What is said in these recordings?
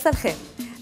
مساء الخير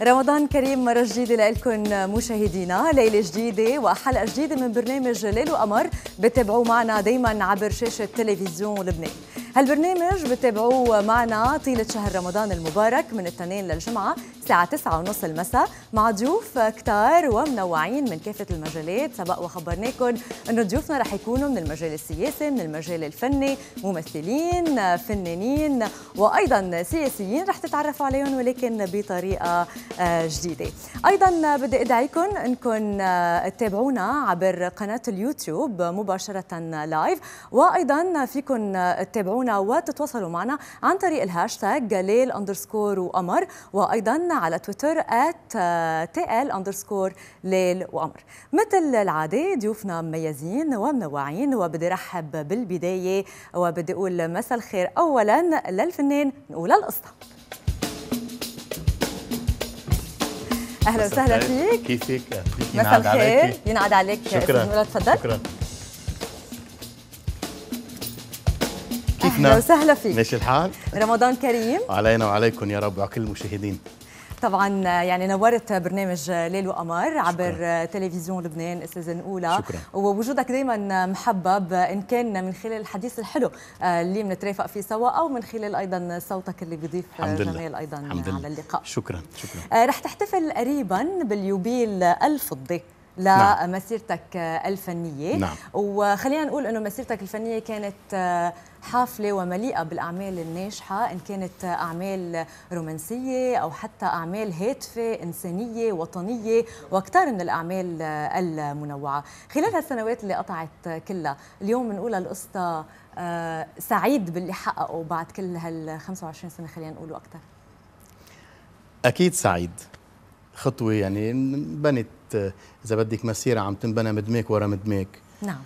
رمضان كريم مرة جديدة لكم مشاهدينا ليلة جديدة وحلقة جديدة من برنامج ليل وقمر بتابعوه معنا دايما عبر شاشة تلفزيون لبنان هالبرنامج بتابعوه معنا طيلة شهر رمضان المبارك من الاثنين للجمعة الساعة 9:30 المساء مع ضيوف كتار ومنوعين من كافة المجالات سبق وخبرناكم أنه ضيوفنا رح يكونوا من المجال السياسي من المجال الفني ممثلين فنانين وأيضا سياسيين رح تتعرفوا عليهم ولكن بطريقة آه، جديدة أيضا بدي أدعيكم أنكم آه، تتابعونا عبر قناة اليوتيوب مباشرة لايف وأيضا فيكم تتابعونا وتتواصلوا معنا عن طريق الهاشتاج جليل أندرسكور وقمر وأيضا على تويتر at tl آه، ليل وقمر مثل العادة ضيوفنا مميزين ومنوعين وبدي رحب بالبداية وبدي أقول مساء الخير أولا للفنان نقول القصة اهلا وسهلا فيك كيفك مساء الخير ينعاد عليك شكرا تفضل شكرا كيفنا اهلا وسهلا فيك ماشي الحال رمضان كريم علينا وعليكم يا رب وعلى كل المشاهدين طبعا يعني نورت برنامج ليل وقمر عبر تلفزيون لبنان السيزون الاولى شكرا. ووجودك دائما محبب ان كان من خلال الحديث الحلو اللي بنترافق فيه سوا او من خلال ايضا صوتك اللي بيضيف جمال ايضا على اللقاء شكرا شكرا آه، رح تحتفل قريبا باليوبيل الفضي لمسيرتك نعم. الفنية نعم. وخلينا نقول أنه مسيرتك الفنية كانت آه، حافلة ومليئة بالأعمال الناجحة إن كانت أعمال رومانسية أو حتى أعمال هاتفة إنسانية وطنية وأكثر من الأعمال آه، المنوعة خلال هالسنوات اللي قطعت كلها اليوم بنقول القصة آه، سعيد باللي حققه بعد كل هال 25 سنة خلينا نقوله أكثر أكيد سعيد خطوة يعني بنت آه، اذا بدك مسيره عم تنبنى مدميك ورا مدميك نعم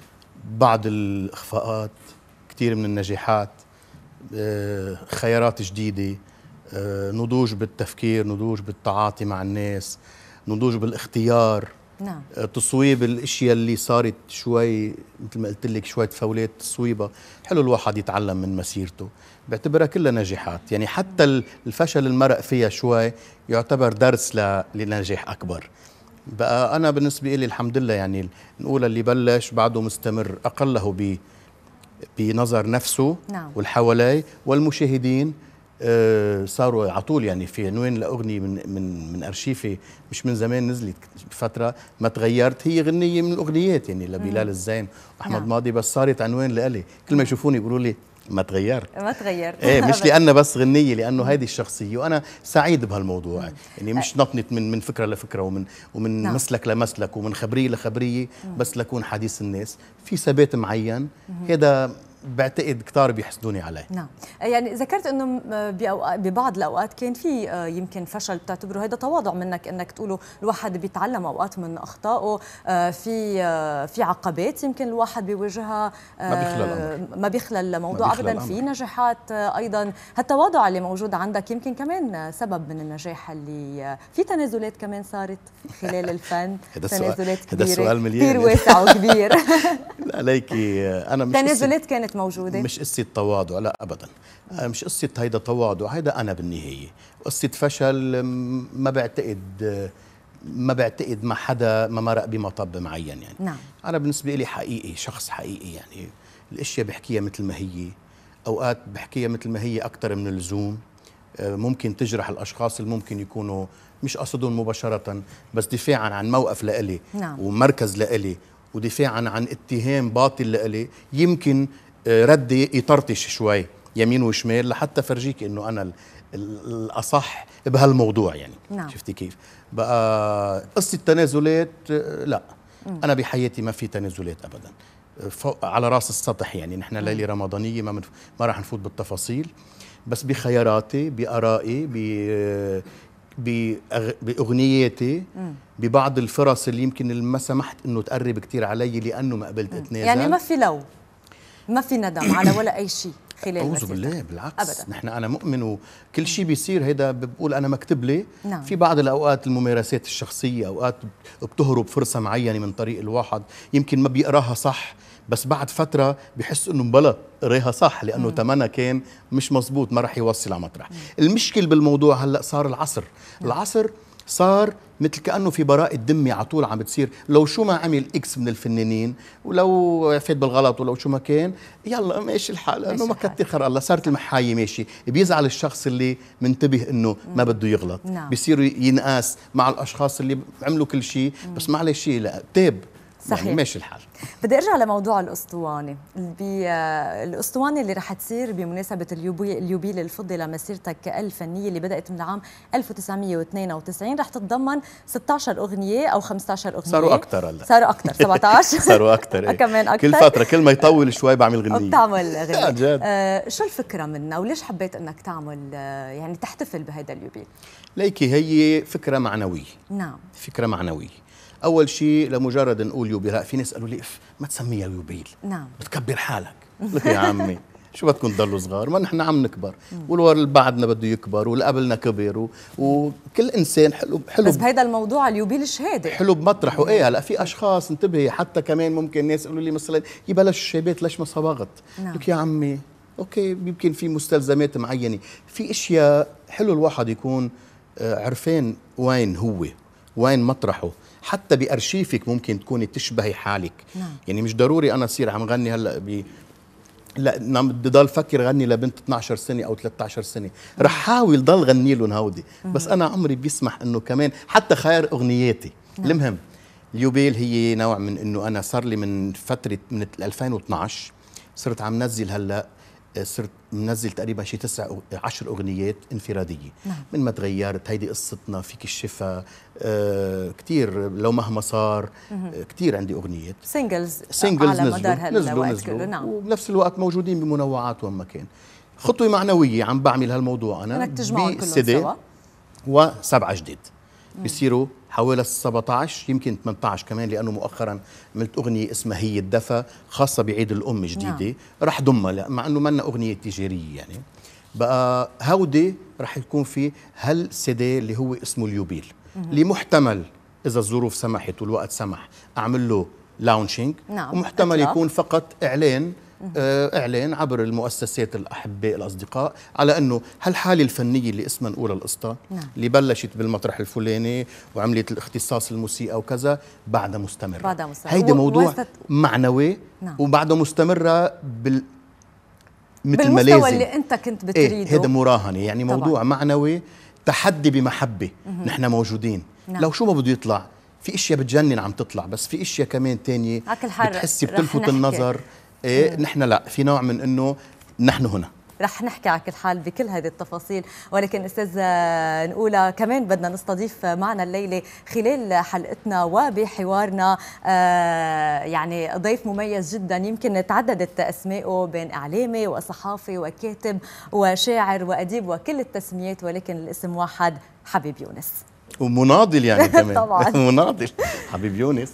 بعض الاخفاءات كثير من النجاحات آه، خيارات جديده آه، نضوج بالتفكير نضوج بالتعاطي مع الناس نضوج بالاختيار نعم تصويب الاشياء اللي صارت شوي مثل ما قلت لك شويه فاولات تصويبها حلو الواحد يتعلم من مسيرته بعتبرها كلها نجاحات يعني حتى الفشل المرق فيها شوي يعتبر درس لنجاح اكبر بقى انا بالنسبه لي الحمد لله يعني نقول اللي بلش بعده مستمر اقله ب بنظر نفسه نعم. والحوالي والمشاهدين آه، صاروا على طول يعني في عنوان لاغنيه من من من ارشيفي مش من زمان نزلت فتره ما تغيرت هي غنيه من الاغنيات يعني لبلال الزين واحمد نعم. ماضي بس صارت عنوان لإلي كل ما نعم. يشوفوني يقولوا لي ما تغيرت ما تغيرت ايه مش لانها بس غنيه لانه هذه الشخصيه وانا سعيد بهالموضوع اني يعني مش نطنت من من فكره لفكره ومن ومن نعم. مسلك لمسلك ومن خبريه لخبريه بس لكون حديث الناس في ثبات معين هذا بعتقد كتار بيحسدوني عليه نعم يعني ذكرت انه ببعض الاوقات كان في آه، يمكن فشل بتعتبره هذا تواضع منك انك تقوله الواحد بيتعلم اوقات من اخطائه آه، في آه، في عقبات يمكن الواحد بيواجهها ما بيخلى الامر ما بيخلى الموضوع ابدا في نجاحات ايضا هالتواضع اللي موجود عندك يمكن كمان سبب من النجاح اللي في تنازلات كمان صارت خلال الفن تنازلات كبيره هذا السؤال مليان كثير واسع وكبير لا ليكي انا مش تنازلات كانت كانت موجوده مش قصه تواضع لا ابدا آه، مش قصه هيدا تواضع هيدا انا بالنهايه قصه فشل ما بعتقد ما بعتقد ما حدا ما مرق بمطب معين يعني نعم. انا بالنسبه لي حقيقي شخص حقيقي يعني الاشياء بحكيها مثل ما هي اوقات بحكيها مثل ما هي اكثر من اللزوم آه، ممكن تجرح الاشخاص اللي ممكن يكونوا مش قصدهم مباشره بس دفاعا عن موقف لإلي نعم. ومركز لإلي ودفاعا عن اتهام باطل لإلي يمكن رد يطرطش شوي يمين وشمال لحتى فرجيك انه انا الاصح بهالموضوع يعني نعم. شفتي كيف بقى قصه التنازلات لا انا بحياتي ما في تنازلات ابدا فوق على راس السطح يعني نحن ليله رمضانيه ما منف... ما راح نفوت بالتفاصيل بس بخياراتي بارائي ب بي... باغنياتي ببعض الفرص اللي يمكن ما سمحت انه تقرب كثير علي لانه ما قبلت اتنازل يعني ما في لو ما في ندم على ولا اي شيء خلال اعوذ بالله بالعكس أبدا. نحن انا مؤمن وكل شيء بيصير هيدا بقول انا مكتب لي نعم. في بعض الاوقات الممارسات الشخصيه اوقات بتهرب فرصه معينه من طريق الواحد يمكن ما بيقراها صح بس بعد فتره بحس انه مبلا قراها صح لانه تمنها كان مش مزبوط ما راح يوصل على مطرح المشكل بالموضوع هلا صار العصر نعم. العصر صار مثل كانه في براءه دمي على طول عم بتصير لو شو ما عمل اكس من الفنانين ولو فات بالغلط ولو شو ما كان يلا ماشي الحال انه ما كتخر الله صارت المحايه ماشي بيزعل الشخص اللي منتبه انه ما بده يغلط نعم. بيصير ينقاس مع الاشخاص اللي عملوا كل شيء بس معلش لا تاب يعني صحيح يعني ماشي الحال بدي ارجع لموضوع الاسطوانه الاسطوانه اللي رح تصير بمناسبه اليوبي اليوبيل الفضي لمسيرتك كالفنيه اللي بدات من العام 1992 رح تتضمن 16 اغنيه او 15 اغنيه صاروا اكثر هلا صاروا اكثر 17 صاروا اكثر إيه. كمان اكثر كل فتره كل ما يطول شوي بعمل غنيه بتعمل غنيه جد آه شو الفكره منها وليش حبيت انك تعمل آه يعني تحتفل بهذا اليوبيل ليكي هي فكره معنويه نعم فكره معنويه اول شيء لمجرد نقول يوبيرا في ناس قالوا لي اف ما تسميها يوبيل نعم بتكبر حالك لك يا عمي شو بدكم تضلوا صغار ما نحن عم نكبر واللي بعدنا بده يكبر واللي قبلنا كبر و... وكل انسان حلو حلو بس بهيدا الموضوع اليوبيل شهاده حلو بمطرحه ايه هلا في اشخاص انتبهي حتى كمان ممكن ناس يقولوا لي مثلا يبلش الشيبات ليش ما صبغت نعم. لك يا عمي اوكي يمكن في مستلزمات معينه في اشياء حلو الواحد يكون آه، عرفان وين هو وين مطرحه حتى بارشيفك ممكن تكوني تشبهي حالك نعم. يعني مش ضروري انا اصير عم غني هلا ب لا نعم، بدي ضل فكر غني لبنت 12 سنه او 13 سنه رح نعم. حاول ضل غني لهم هودي بس انا عمري بيسمح انه كمان حتى خير اغنياتي نعم. المهم اليوبيل هي نوع من انه انا صار لي من فتره من 2012 صرت عم نزل هلا آه، صرت منزل تقريبا شي تسع عشر اغنيات انفراديه نعم. من ما تغيرت هيدي قصتنا فيك الشفا آه كثير لو مهما صار آه، كثير عندي اغنيات سينجلز سينجلز على نزلوا مدار هالوقت نزلوا كله نعم وبنفس الوقت موجودين بمنوعات وين ما كان خطوه معنويه عم بعمل هالموضوع انا انك وسبعه جديد بيصيروا حوالي 17 يمكن 18 كمان لانه مؤخرا عملت اغنيه اسمها هي الدفا خاصه بعيد الام جديده نعم. رح ضمها مع انه منا اغنيه تجاريه يعني بقى هودي رح يكون في هل سيدي اللي هو اسمه اليوبيل اللي محتمل اذا الظروف سمحت والوقت سمح اعمل له لاونشينج نعم. ومحتمل أطلع. يكون فقط اعلان آه، اعلان عبر المؤسسات الاحباء الاصدقاء على انه هالحاله الفنيه اللي اسمها نقولها القصه نعم. اللي بلشت بالمطرح الفلاني وعملت الاختصاص الموسيقى وكذا بعدها مستمره بعدها مستمره هيدا موضوع وستت... معنوي نعم. وبعدها مستمره بال مثل ما لازم اللي انت كنت إيه، بتريده ايه هيدا مراهنه يعني طبعا. موضوع معنوي تحدي بمحبه نحن موجودين نعم. لو شو ما بده يطلع في اشياء بتجنن عم تطلع بس في اشياء كمان تانية بتحسي بتلفت النظر إيه،, إيه نحن لا في نوع من انه نحن هنا رح نحكي على كل حال بكل هذه التفاصيل ولكن استاذ آه، نقولها آه، كمان بدنا نستضيف آه، معنا الليله خلال حلقتنا وبحوارنا يعني ضيف مميز جدا يمكن تعددت اسمائه بين اعلامي وصحافي وكاتب وشاعر واديب وكل التسميات ولكن الاسم واحد حبيب يونس ومناضل يعني كمان طبعا مناضل حبيب يونس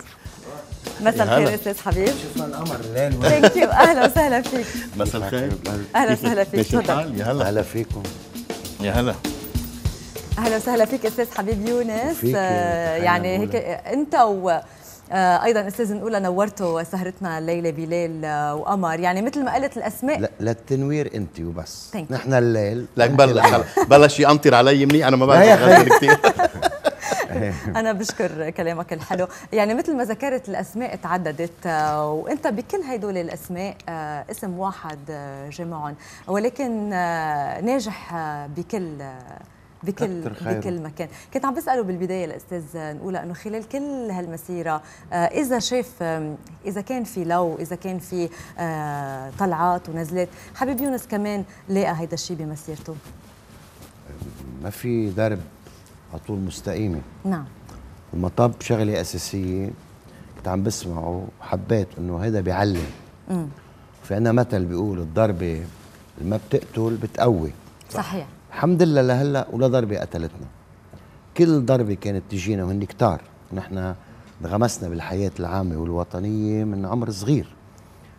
مساء الخير استاذ حبيب شفنا القمر الليل ثانك يو اهلا وسهلا فيك مساء الخير اهلا وسهلا فيك تفضل يا هلا اهلا فيكم يا هلا اهلا وسهلا فيك استاذ حبيب يونس آه يعني هيك آه، انت و آه، ايضا استاذ نقول نورتوا سهرتنا الليله بليل آه، وقمر يعني مثل ما قلت الاسماء لا للتنوير انت وبس نحن الليل لك بلش بلش ينطر علي منيح انا ما بعرف كثير انا بشكر كلامك الحلو يعني مثل ما ذكرت الاسماء تعددت آه، وانت بكل هدول الاسماء آه، اسم واحد آه، جمعهم ولكن ناجح بكل بكل بكل مكان كنت عم بساله بالبدايه الاستاذ نقول انه خلال كل هالمسيره اذا شاف اذا كان في لو اذا كان في طلعات ونزلات حبيب يونس كمان لاقى هيدا الشيء بمسيرته ما في درب على طول مستقيمه نعم المطب شغله اساسيه كنت عم بسمعه وحبيت انه هذا بيعلم امم في عندنا مثل بيقول الضربه ما بتقتل بتقوي صحيح الحمد لله لهلا ولا ضربه قتلتنا كل ضربه كانت تجينا وهن كتار نحن انغمسنا بالحياه العامه والوطنيه من عمر صغير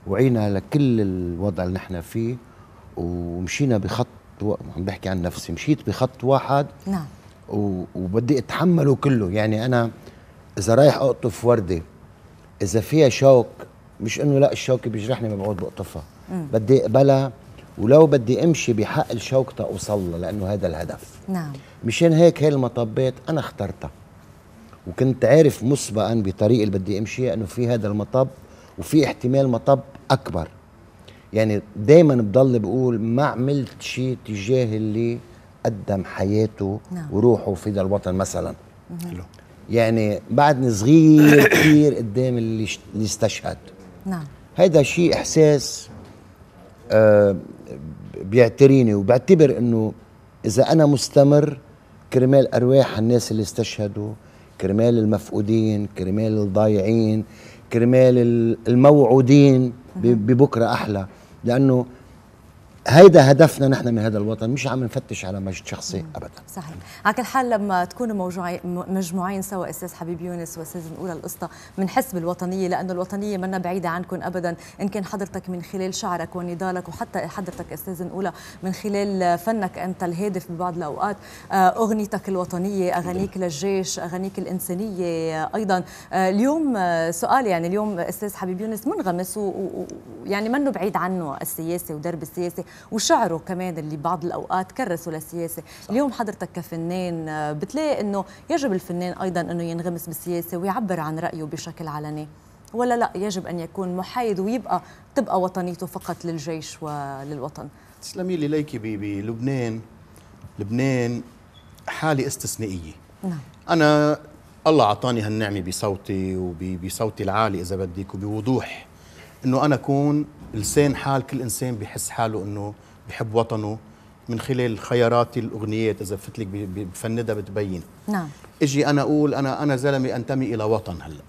وعينا لكل الوضع اللي نحن فيه ومشينا بخط و... عم بحكي عن نفسي مشيت بخط واحد نعم وبدي اتحمله كله يعني انا اذا رايح اقطف ورده اذا فيها شوك مش انه لا الشوك بيجرحني ما بقعد بقطفها بدي اقبلها ولو بدي امشي بحق الشوك تاوصل لانه هذا الهدف نعم مشان هيك هي المطبات انا اخترتها وكنت عارف مسبقا بطريق اللي بدي امشيها انه في هذا المطب وفي احتمال مطب اكبر يعني دائما بضل بقول ما عملت شيء تجاه اللي قدم حياته نعم. وروحه في ده الوطن مثلا حلو يعني بعدني صغير كثير قدام اللي استشهد نعم هيدا شيء احساس آه بيعتريني وبعتبر انه اذا انا مستمر كرمال ارواح الناس اللي استشهدوا كرمال المفقودين كرمال الضايعين كرمال الموعودين ببكره احلى لانه هيدا هدفنا نحن من هذا الوطن مش عم نفتش على مجد شخصي ابدا صحيح على كل حال لما تكونوا مجموعين سوا استاذ حبيب يونس واستاذ الاولى القسطى بنحس بالوطنيه لانه الوطنيه منا بعيده عنكم ابدا ان كان حضرتك من خلال شعرك ونضالك وحتى حضرتك استاذ الاولى من خلال فنك انت الهادف ببعض الاوقات آه، اغنيتك الوطنيه اغانيك للجيش اغانيك الانسانيه ايضا آه، اليوم آه، سؤال يعني اليوم استاذ حبيب يونس منغمس ويعني منه بعيد عنه السياسه ودرب السياسه وشعره كمان اللي بعض الاوقات كرسه للسياسه صح. اليوم حضرتك كفنان آه، بتلاقي انه يجب الفنان ايضا انه ينغمس بالسياسه ويعبر عن رايه بشكل علني ولا لا يجب ان يكون محايد ويبقى تبقى وطنيته فقط للجيش وللوطن تسلمي لي ليكي بيبي لبنان لبنان حاله استثنائيه نعم انا الله اعطاني هالنعمه بصوتي وبصوتي العالي اذا بدك وبوضوح انه انا اكون لسان حال كل انسان بحس حاله انه بحب وطنه من خلال خيارات الاغنيات اذا فتلك بفندها بتبين نعم اجي انا اقول انا انا زلمه انتمي الى وطن هلا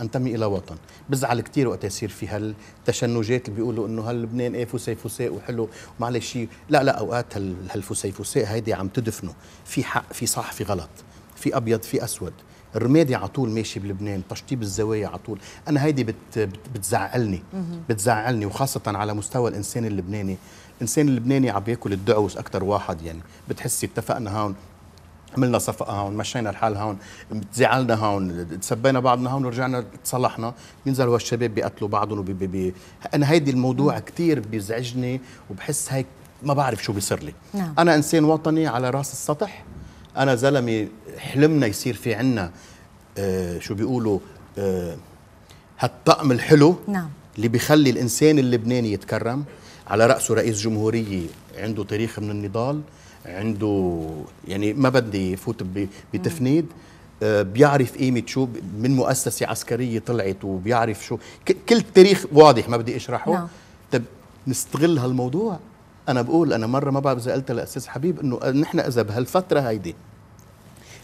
انتمي الى وطن بزعل كثير وقت يصير في هالتشنجات اللي بيقولوا انه هاللبنان ايه فسيفساء وحلو ومعلش شيء لا لا اوقات هالفسيفساء هيدي عم تدفنه في حق في صح في غلط في ابيض في اسود الرمادي على طول ماشي بلبنان تشطيب الزوايا على طول انا هيدي بت بتزعلني بتزعلني وخاصه على مستوى الانسان اللبناني الانسان اللبناني عم بياكل الدعوس اكثر واحد يعني بتحسي اتفقنا هون عملنا صفقه هون مشينا الحال هون زعلنا هون تسبينا بعضنا هون ورجعنا تصلحنا بينزلوا هالشباب بيقتلوا بعضهم وبي بي انا هيدي الموضوع كثير بيزعجني وبحس هيك ما بعرف شو بيصير لي نعم. انا انسان وطني على راس السطح انا زلمه حلمنا يصير في عنا آه شو بيقولوا آه هالطقم الحلو نعم اللي بيخلي الانسان اللبناني يتكرم على راسه رئيس جمهوريه عنده تاريخ من النضال عنده يعني ما بدي فوت بتفنيد آه بيعرف قيمة شو من مؤسسة عسكرية طلعت وبيعرف شو كل التاريخ واضح ما بدي اشرحه نعم. طب نستغل هالموضوع انا بقول انا مره ما بعرف اذا قلتها لاستاذ حبيب انه نحن اذا بهالفتره هيدي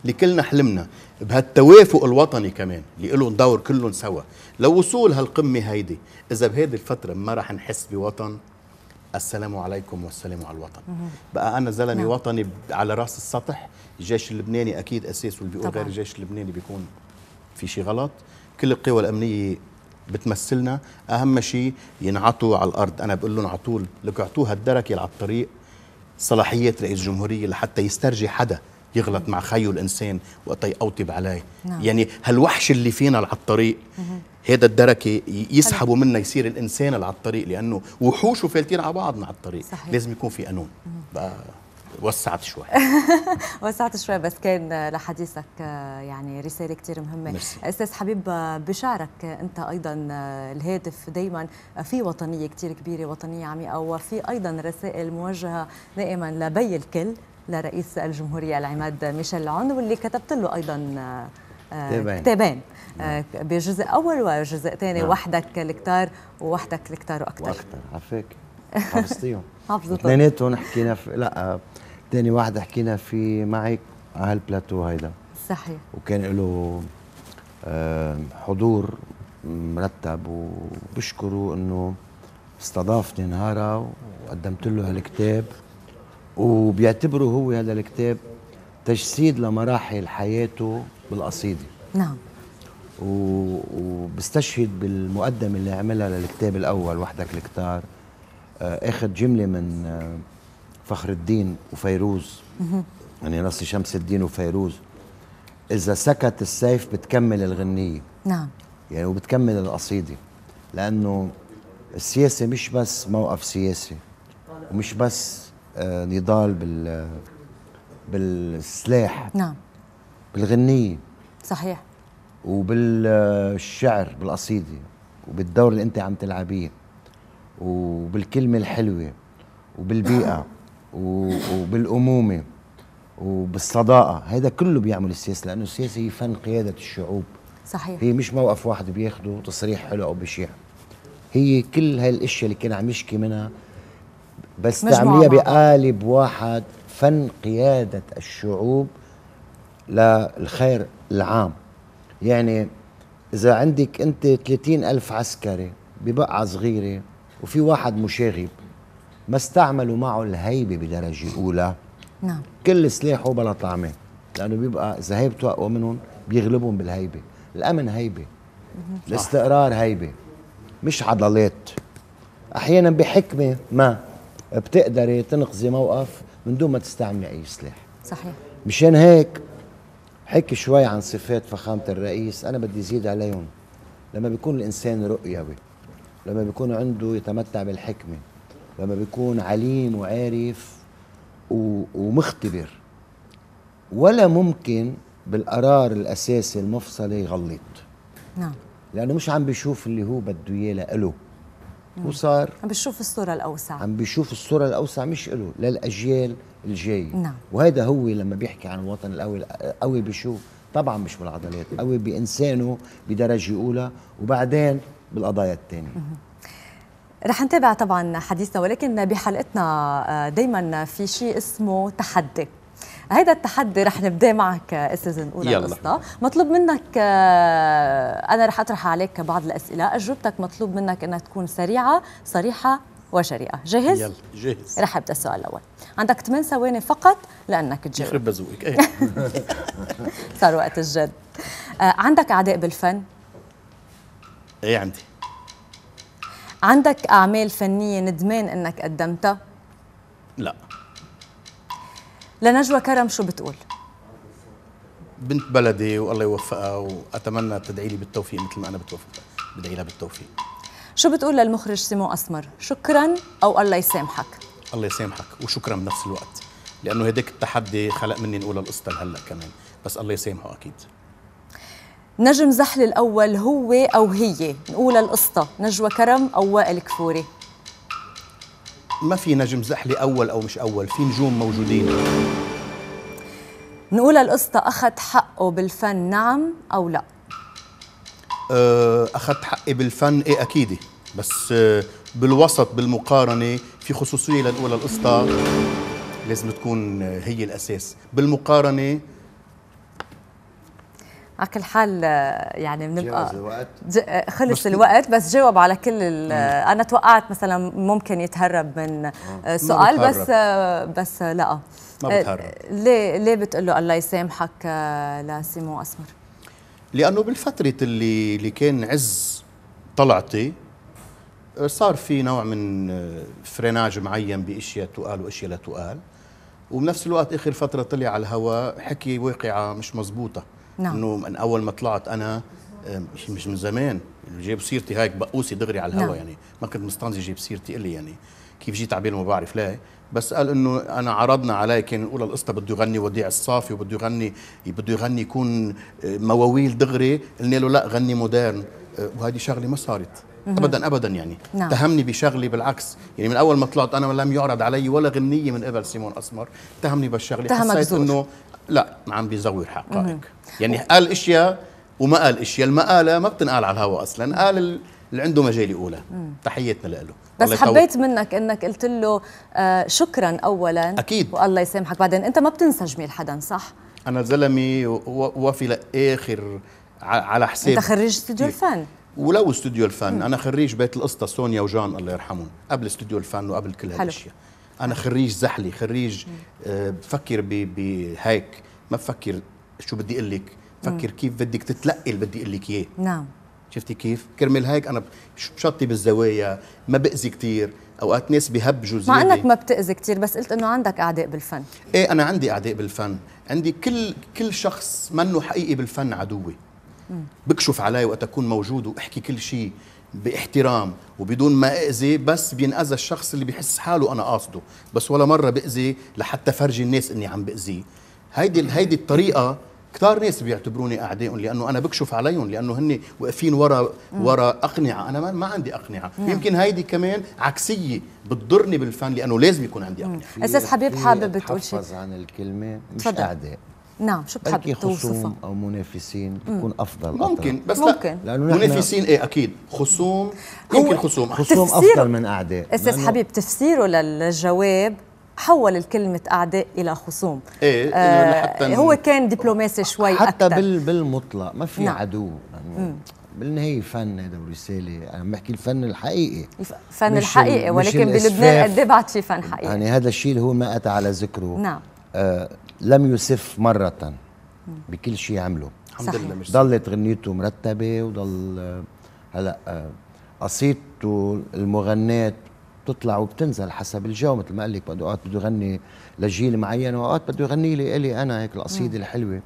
اللي كلنا حلمنا بهالتوافق الوطني كمان اللي لهم دور كلهم سوا لوصول هالقمه هيدي اذا بهيدي الفتره ما رح نحس بوطن السلام عليكم والسلام على الوطن بقى انا زلمه نعم. وطني على راس السطح الجيش اللبناني اكيد اساسه اللي بيقول غير الجيش اللبناني بيكون في شيء غلط كل القوى الامنيه بتمثلنا اهم شيء ينعطوا على الارض انا بقول لهم على طول لك اعطوها الدركه على الطريق صلاحيات رئيس الجمهوريه لحتى يسترجي حدا يغلط مع خيو الانسان وقت يقوطب عليه نعم. يعني هالوحش اللي فينا على الطريق هذا الدركه يسحبوا منا يصير الانسان على الطريق لانه وحوش وفالتين على بعضنا على الطريق صحيح. لازم يكون في قانون بقى وسعت شوي وسعت شوي بس كان لحديثك يعني رسالة كتير مهمة مرسي. أستاذ حبيب بشعرك أنت أيضا الهاتف دايما في وطنية كتير كبيرة وطنية عميقة وفي أيضا رسائل موجهة دائما لبي الكل لرئيس الجمهورية العماد ميشيل عون واللي كتبت له أيضا آه، آه، كتابين, كتابين. نعم. آه، بجزء أول وجزء ثاني نعم. وحدك الكتار ووحدك الكتار وأكثر وأكثر عفاك حفظتيهم حفظتهم اثنيناتهم حكينا في لا ثاني واحد حكينا في معك على هالبلاتو هيدا صحيح وكان له حضور مرتب وبشكره انه استضافني نهارا وقدمت له هالكتاب وبيعتبره هو هذا الكتاب تجسيد لمراحل حياته بالقصيدة نعم وبستشهد بالمقدمة اللي عملها للكتاب الأول وحدك الكتار آه، أخذ جملة من آه، فخر الدين وفيروز يعني نص شمس الدين وفيروز إذا سكت السيف بتكمل الغنية نعم يعني وبتكمل القصيدة لأنه السياسة مش بس موقف سياسي ومش بس آه، نضال بال بالسلاح نعم بالغنية صحيح وبالشعر بالقصيدة وبالدور اللي أنت عم تلعبيه وبالكلمة الحلوة وبالبيئة وبالأمومة وبالصداقة هذا كله بيعمل السياسة لأنه السياسة هي فن قيادة الشعوب صحيح هي مش موقف واحد بياخده تصريح حلو أو بشيع هي كل هاي الاشياء اللي كان عم يشكي منها بس تعمليها بقالب واحد فن قيادة الشعوب للخير العام يعني إذا عندك أنت 30 ألف عسكري ببقعة صغيرة وفي واحد مشاغب ما استعملوا معه الهيبة بدرجة أولى نعم كل سلاحه بلا طعمة لأنه بيبقى إذا هيبته أقوى منهم بيغلبهم بالهيبة الأمن هيبة الاستقرار هيبة مش عضلات أحيانا بحكمة ما بتقدري تنقذي موقف من دون ما تستعملي اي سلاح صحيح مشان هيك حكي شوي عن صفات فخامه الرئيس انا بدي زيد عليهم لما بيكون الانسان رؤيوي لما بيكون عنده يتمتع بالحكمه لما بيكون عليم وعارف و... ومختبر ولا ممكن بالقرار الاساسي المفصلي يغلط نعم لانه مش عم بيشوف اللي هو بده اياه لإله وصار عم بيشوف الصورة الأوسع عم بيشوف الصورة الأوسع مش إله للأجيال الجاية نعم وهذا هو لما بيحكي عن الوطن القوي قوي بشو طبعا مش بالعضلات قوي بإنسانه بدرجة أولى وبعدين بالقضايا الثانية رح نتابع طبعا حديثنا ولكن بحلقتنا آه، دايما في شيء اسمه تحدي هيدا التحدي رح نبدأ معك استاذ آه، نقول يلا مطلوب منك آه، انا رح اطرح عليك بعض الاسئله اجوبتك مطلوب منك انها تكون سريعه صريحه وشريئه جاهز يلا جاهز رح ابدا السؤال الاول عندك 8 ثواني فقط لانك تجاوب يخرب بزوقك ايه صار وقت الجد آه، عندك اعداء بالفن ايه عندي عندك اعمال فنيه ندمان انك قدمتها لا لنجوى كرم شو بتقول؟ بنت بلدي والله يوفقها واتمنى تدعي لي بالتوفيق مثل ما انا بتوفق بدعي لها بالتوفيق شو بتقول للمخرج سيمو اسمر؟ شكرا او الله يسامحك؟ الله يسامحك وشكرا بنفس الوقت لانه هيداك التحدي خلق مني نقول القصه لهلا كمان بس الله يسامحه اكيد نجم زحل الاول هو او هي نقول القصه نجوى كرم او وائل كفوري ما في نجم زحلي اول او مش اول في نجوم موجودين نقول القصة اخذ حقه بالفن نعم او لا آه، اخذت حقي بالفن ايه اكيد بس آه، بالوسط بالمقارنه في خصوصيه لنقول القصة لازم تكون آه، هي الاساس بالمقارنه على كل حال يعني بنبقى الوقت خلص الوقت بس جاوب على كل انا توقعت مثلا ممكن يتهرب من آه. آه، سؤال بس آه، بس لا ما بتهرب ليه ليه بتقول له الله يسامحك لسيمو اسمر؟ لانه بالفتره اللي اللي كان عز طلعتي صار في نوع من فريناج معين باشياء تقال واشياء لا تقال وبنفس الوقت اخر فتره طلع على الهواء حكي واقعه مش مزبوطه نعم. انه من اول ما طلعت انا مش من زمان جايب سيرتي هيك بقوسي دغري على الهواء نعم. يعني ما كنت مستنزي جايب سيرتي الي يعني كيف جيت على ما بعرف ليه بس قال انه انا عرضنا علي كان الاولى القصه بده يغني وديع الصافي وبده يغني بده يغني يكون آه، مواويل دغري قلنا له لا غني مودرن آه، وهذه شغله ما صارت ابدا ابدا يعني نعم. تهمني بشغلي بالعكس يعني من اول ما طلعت انا لم يعرض علي ولا غنيه من قبل سيمون اسمر تهمني بالشغله حسيت انه لا عم بيزور حقائق يعني قال اشياء وما قال اشياء المقاله ما بتنقال على الهواء اصلا قال اللي عنده مجالي اولى تحيتنا له بس حبيت منك انك قلت له آه شكرا اولا اكيد والله يسامحك بعدين انت ما بتنسى جميل حدا صح انا زلمي وفي لاخر على حساب انت خريج استوديو الفن ولو استوديو الفن مم. انا خريج بيت القصه سونيا وجان الله يرحمهم قبل استوديو الفن وقبل كل هالاشياء انا خريج زحلي خريج آه، بفكر بهيك ما بفكر شو بدي اقول لك بفكر كيف بدك تتلقي اللي بدي اقول لك اياه نعم شفتي كيف كرمال هيك انا بشطي بالزوايا ما باذي كثير اوقات ناس بهبجوا زياده مع انك ما بتاذي كثير بس قلت انه عندك اعداء بالفن ايه انا عندي اعداء بالفن عندي كل كل شخص منه حقيقي بالفن عدوي بكشف علي وقت اكون موجود واحكي كل شيء باحترام وبدون ما اذي بس بينأذى الشخص اللي بيحس حاله انا قاصده بس ولا مره باذي لحتى فرجي الناس اني عم باذيه هيدي هيدي الطريقه كثار ناس بيعتبروني اعدائهم لانه انا بكشف عليهم لانه هن واقفين ورا ورا اقنعه انا ما عندي اقنعه مم. يمكن هيدي كمان عكسيه بتضرني بالفن لانه لازم يكون عندي اقنعه استاذ حبيب حابب تقول شيء عن الكلمه مش اعداء نعم شو بتحب توصفها او منافسين بكون افضل ممكن أطلع. بس ممكن لا لانه منافسين ايه اكيد خصوم يمكن خصوم خصوم افضل من اعداء استاذ إيه، حبيب تفسيره للجواب حول الكلمة أعداء إلى خصوم إيه آه حتى هو كان دبلوماسي شوي حتى أكثر. بال بالمطلق ما في نعم. عدو يعني بالنهاية فن هذا ورسالة أنا عم بحكي الفن الحقيقي فن الحقيقي ولكن بلبنان قد إيه بعد في فن حقيقي يعني هذا الشيء اللي هو ما أتى على ذكره نعم آه لم يسف مرة بكل شيء عمله الحمد لله مش ضلت غنيته مرتبة وضل هلا قصيدته المغنات بتطلع وبتنزل حسب الجو مثل ما قال لك بده اوقات بده يغني لجيل معين واوقات بده يغني لي الي انا هيك القصيده الحلوه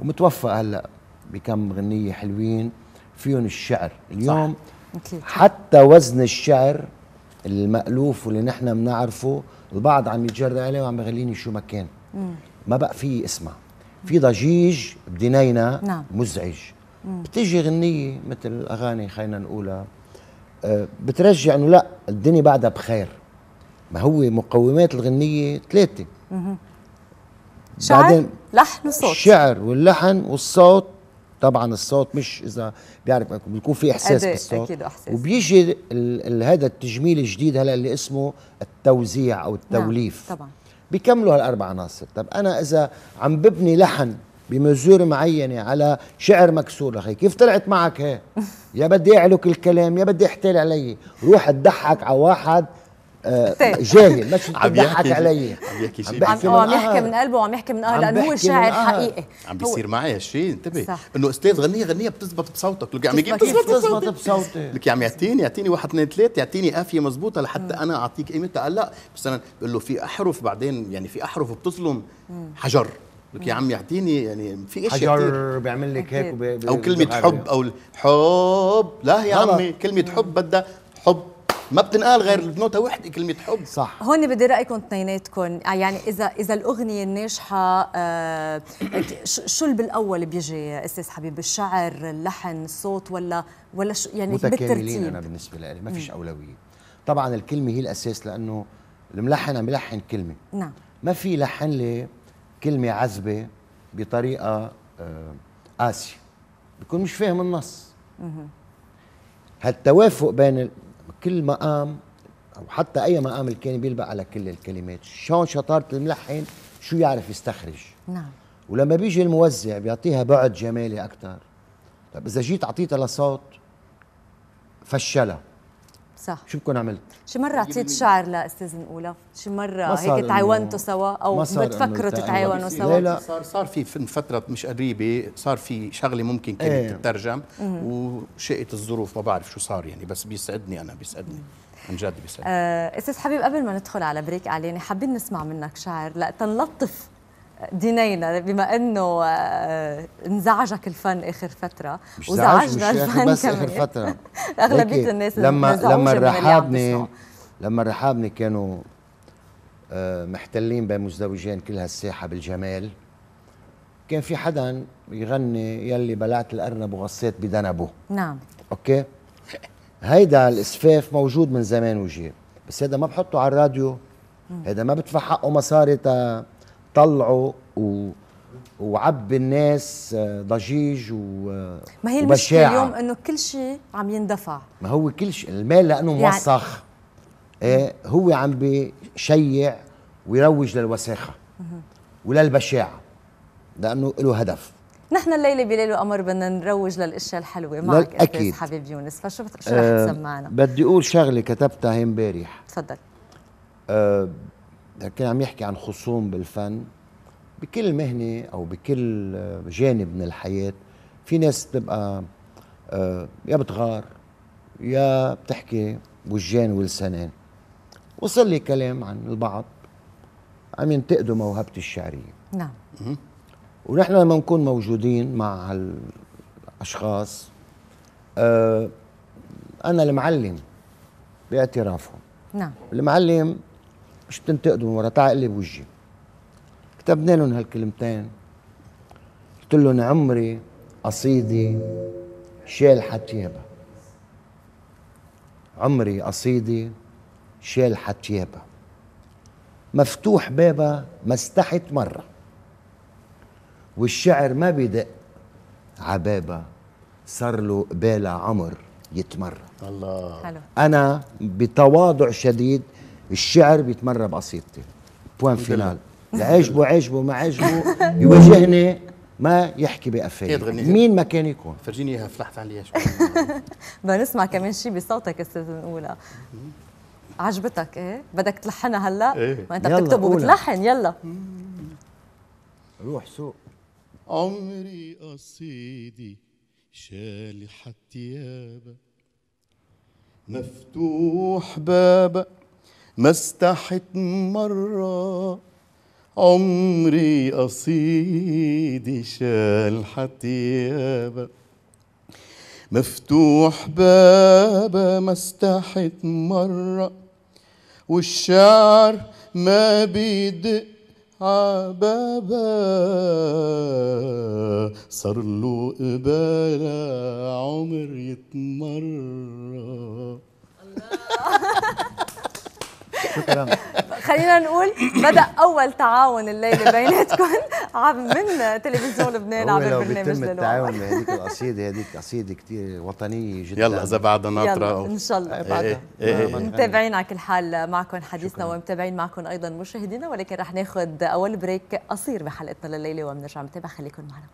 ومتوفق هلا بكم غنيه حلوين فيهم الشعر اليوم صح. حتى وزن الشعر المألوف واللي نحن بنعرفه البعض عم يتجرأ عليه وعم يغليني شو ما كان ما بقى في اسمع في ضجيج بدنينا نعم. مزعج مم. بتيجي غنية مثل أغاني خلينا نقولها آه، بترجع انه لا الدنيا بعدها بخير ما هو مقومات الغنيه ثلاثه شعر بعدين لحن وصوت الشعر واللحن والصوت طبعا الصوت مش اذا بيعرف بيكون في احساس بالصوت أكيد أحساس. وبيجي هذا التجميل الجديد هلا اللي اسمه التوزيع او نعم، التوليف نعم. طبعا بيكملوا هالاربع عناصر طب انا اذا عم ببني لحن بمزور معينة على شعر مكسور أخي كيف طلعت معك هي يا بدي أعلك الكلام يا بدي أحتال علي روح أضحك على واحد آه، طيب. جاهل مش بيضحك علي عم يحكي شيء عم, عم, آه، آه. عم يحكي من قلبه وعم يحكي من قهر لانه هو شاعر حقيقي عم بيصير معي هالشيء انتبه انه استاذ غنيه غنيه بتزبط بصوتك لك عم يجيب بتزبط بصوتك لك عم يعطيني يعطيني واحد اثنين ثلاثه يعطيني قافيه مضبوطه لحتى انا اعطيك قيمتها قال بس مثلا بقول له في احرف بعدين يعني في احرف بتظلم حجر لك يا عم يعطيني يعني في اشي حجر بيعمل لك هيك او كلمه حب او حب لا يا عمي كلمه حب بدها حب ما بتنقال غير بنوتة وحدة كلمة حب صح هون بدي رأيكم اثنيناتكم آه، يعني إذا إذا الأغنية الناجحة آه شو اللي بالأول بيجي أستاذ حبيب الشعر اللحن الصوت ولا ولا شو يعني متكاملين أنا بالنسبة لي ما فيش أولوية طبعا الكلمة هي الأساس لأنه الملحن عم يلحن كلمة نعم ما في لحن لي كلمة عذبة بطريقة آه قاسية بكون مش فاهم النص مه. هالتوافق بين كل مقام او حتى اي مقام كان بيلبق على كل الكلمات شلون شطاره الملحن شو يعرف يستخرج نعم ولما بيجي الموزع بيعطيها بعد جمالي اكثر طب اذا جيت اعطيتها لصوت فشلها صح شو بكون عملت؟ شي مرة عطيت شعر لاستاذ نقولة؟ شي مرة هيك تعاونتوا سوا أو بتفكروا تتعاونوا سوا؟ لا لا صار صار في فترة مش قريبة صار في شغلة ممكن كانت ايه. تترجم وشئت الظروف ما بعرف شو صار يعني بس بيسعدني أنا بيسعدني عن جد بيسعدني آه أستاذ حبيب قبل ما ندخل على بريك إعلاني حابين نسمع منك شعر لتنلطف دينينا بما انه آه، انزعجك الفن اخر فتره مش وزعجنا الفن بس اخر فتره اغلبيه إيه، الناس لما لما رحابني لما رحابني كانوا آه، محتلين بين مزدوجين كل هالساحه بالجمال كان في حدا يغني يلي بلعت الارنب وغصيت بدنبه نعم اوكي هيدا الاسفاف موجود من زمان وجيب بس هيدا ما بحطه على الراديو هيدا ما بدفع حقه مصاري تا طلعوا و وعب الناس آه، ضجيج و ما هي المشكله اليوم انه كل شيء عم يندفع ما هو كل شيء المال لانه يعني موسخ يعني إيه هو عم بشيع ويروج للوساخه وللبشاعه لانه له هدف نحن الليله بليل وقمر بدنا نروج للاشياء الحلوه معك اكيد حبيب يونس فشو شو رح آه، تسمعنا؟ أه بدي اقول شغله كتبتها امبارح تفضل أه كان عم يحكي عن خصوم بالفن بكل مهنه او بكل آه، جانب من الحياه في ناس بتبقى آه، يا بتغار يا بتحكي وجان ولسانين وصل لي كلام عن البعض عم ينتقدوا موهبتي الشعريه نعم ونحن لما نكون موجودين مع هالاشخاص آه، انا المعلم باعترافهم نعم المعلم مش بتنتقدوا من ورا تعال اقلب وجهي كتبنا لهم هالكلمتين قلت لهم عمري قصيدة شال حتيابة عمري قصيدة شال حتيابة مفتوح بابها ما استحت مرة والشعر ما بدق عبابة صار له قبالة عمر يتمرن الله أنا بتواضع شديد الشعر بيتمرى بقصيدتي بوان فينال لعجبه عجبه ما عجبه يواجهني ما يحكي بقفايا مين ما كان يكون فرجيني اياها فلحت عليها شوي بدنا نسمع كمان شيء بصوتك استاذ الاولى عجبتك ايه بدك تلحنها هلا إيه؟ ما انت بتكتب وبتلحن يلا روح سوق عمري قصيدي شالح الثياب مفتوح بابك ما استحت مرة عمري قصيدي شال حتيابة مفتوح بابا ما استحت مرة والشعر ما بيدق عبابا صار له قبالة عمر يتمرة الله خلينا نقول بدا اول تعاون الليله بيناتكم من تلفزيون لبنان عبر برنامج لو التعاون هذيك القصيده هذيك قصيده كثير وطنيه جدا يلا اذا بعدها ناطره ان شاء الله إيه، بعدها إيه، إيه. متابعين على كل حال معكم حديثنا ومتابعين معكم ايضا مشاهدينا ولكن رح ناخذ اول بريك قصير بحلقتنا لليله وبنرجع نتابع خليكم معنا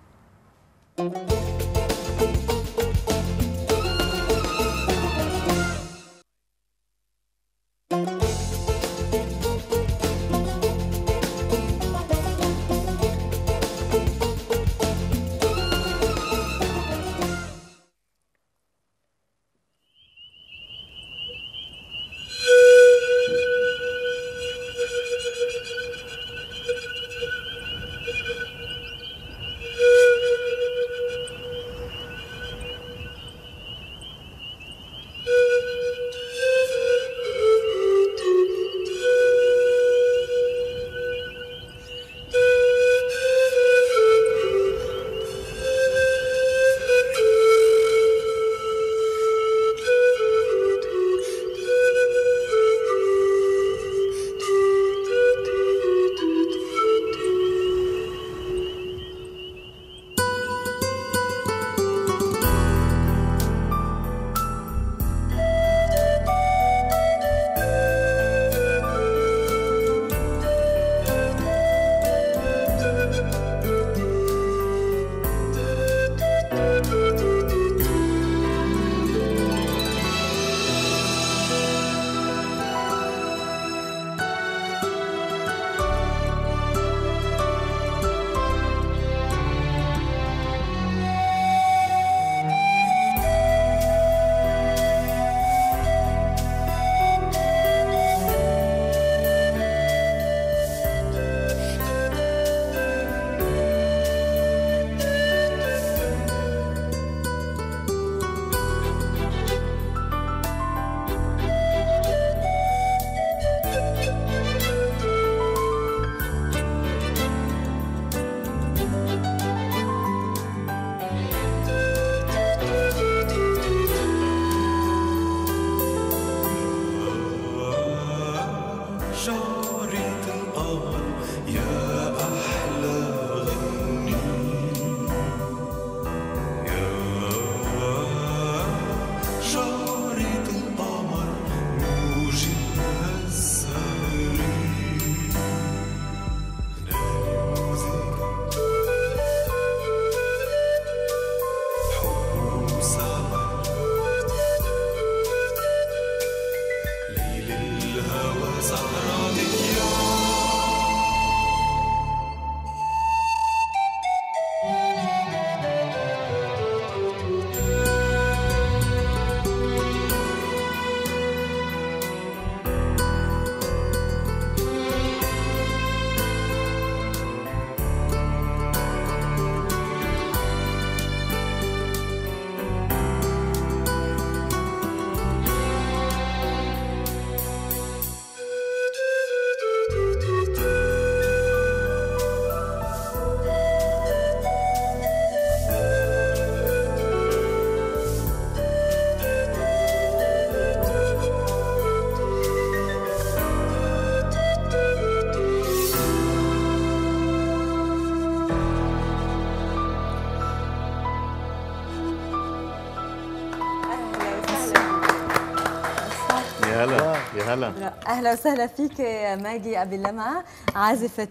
هلا اهلا وسهلا فيك ماجي ابي لمع عازفه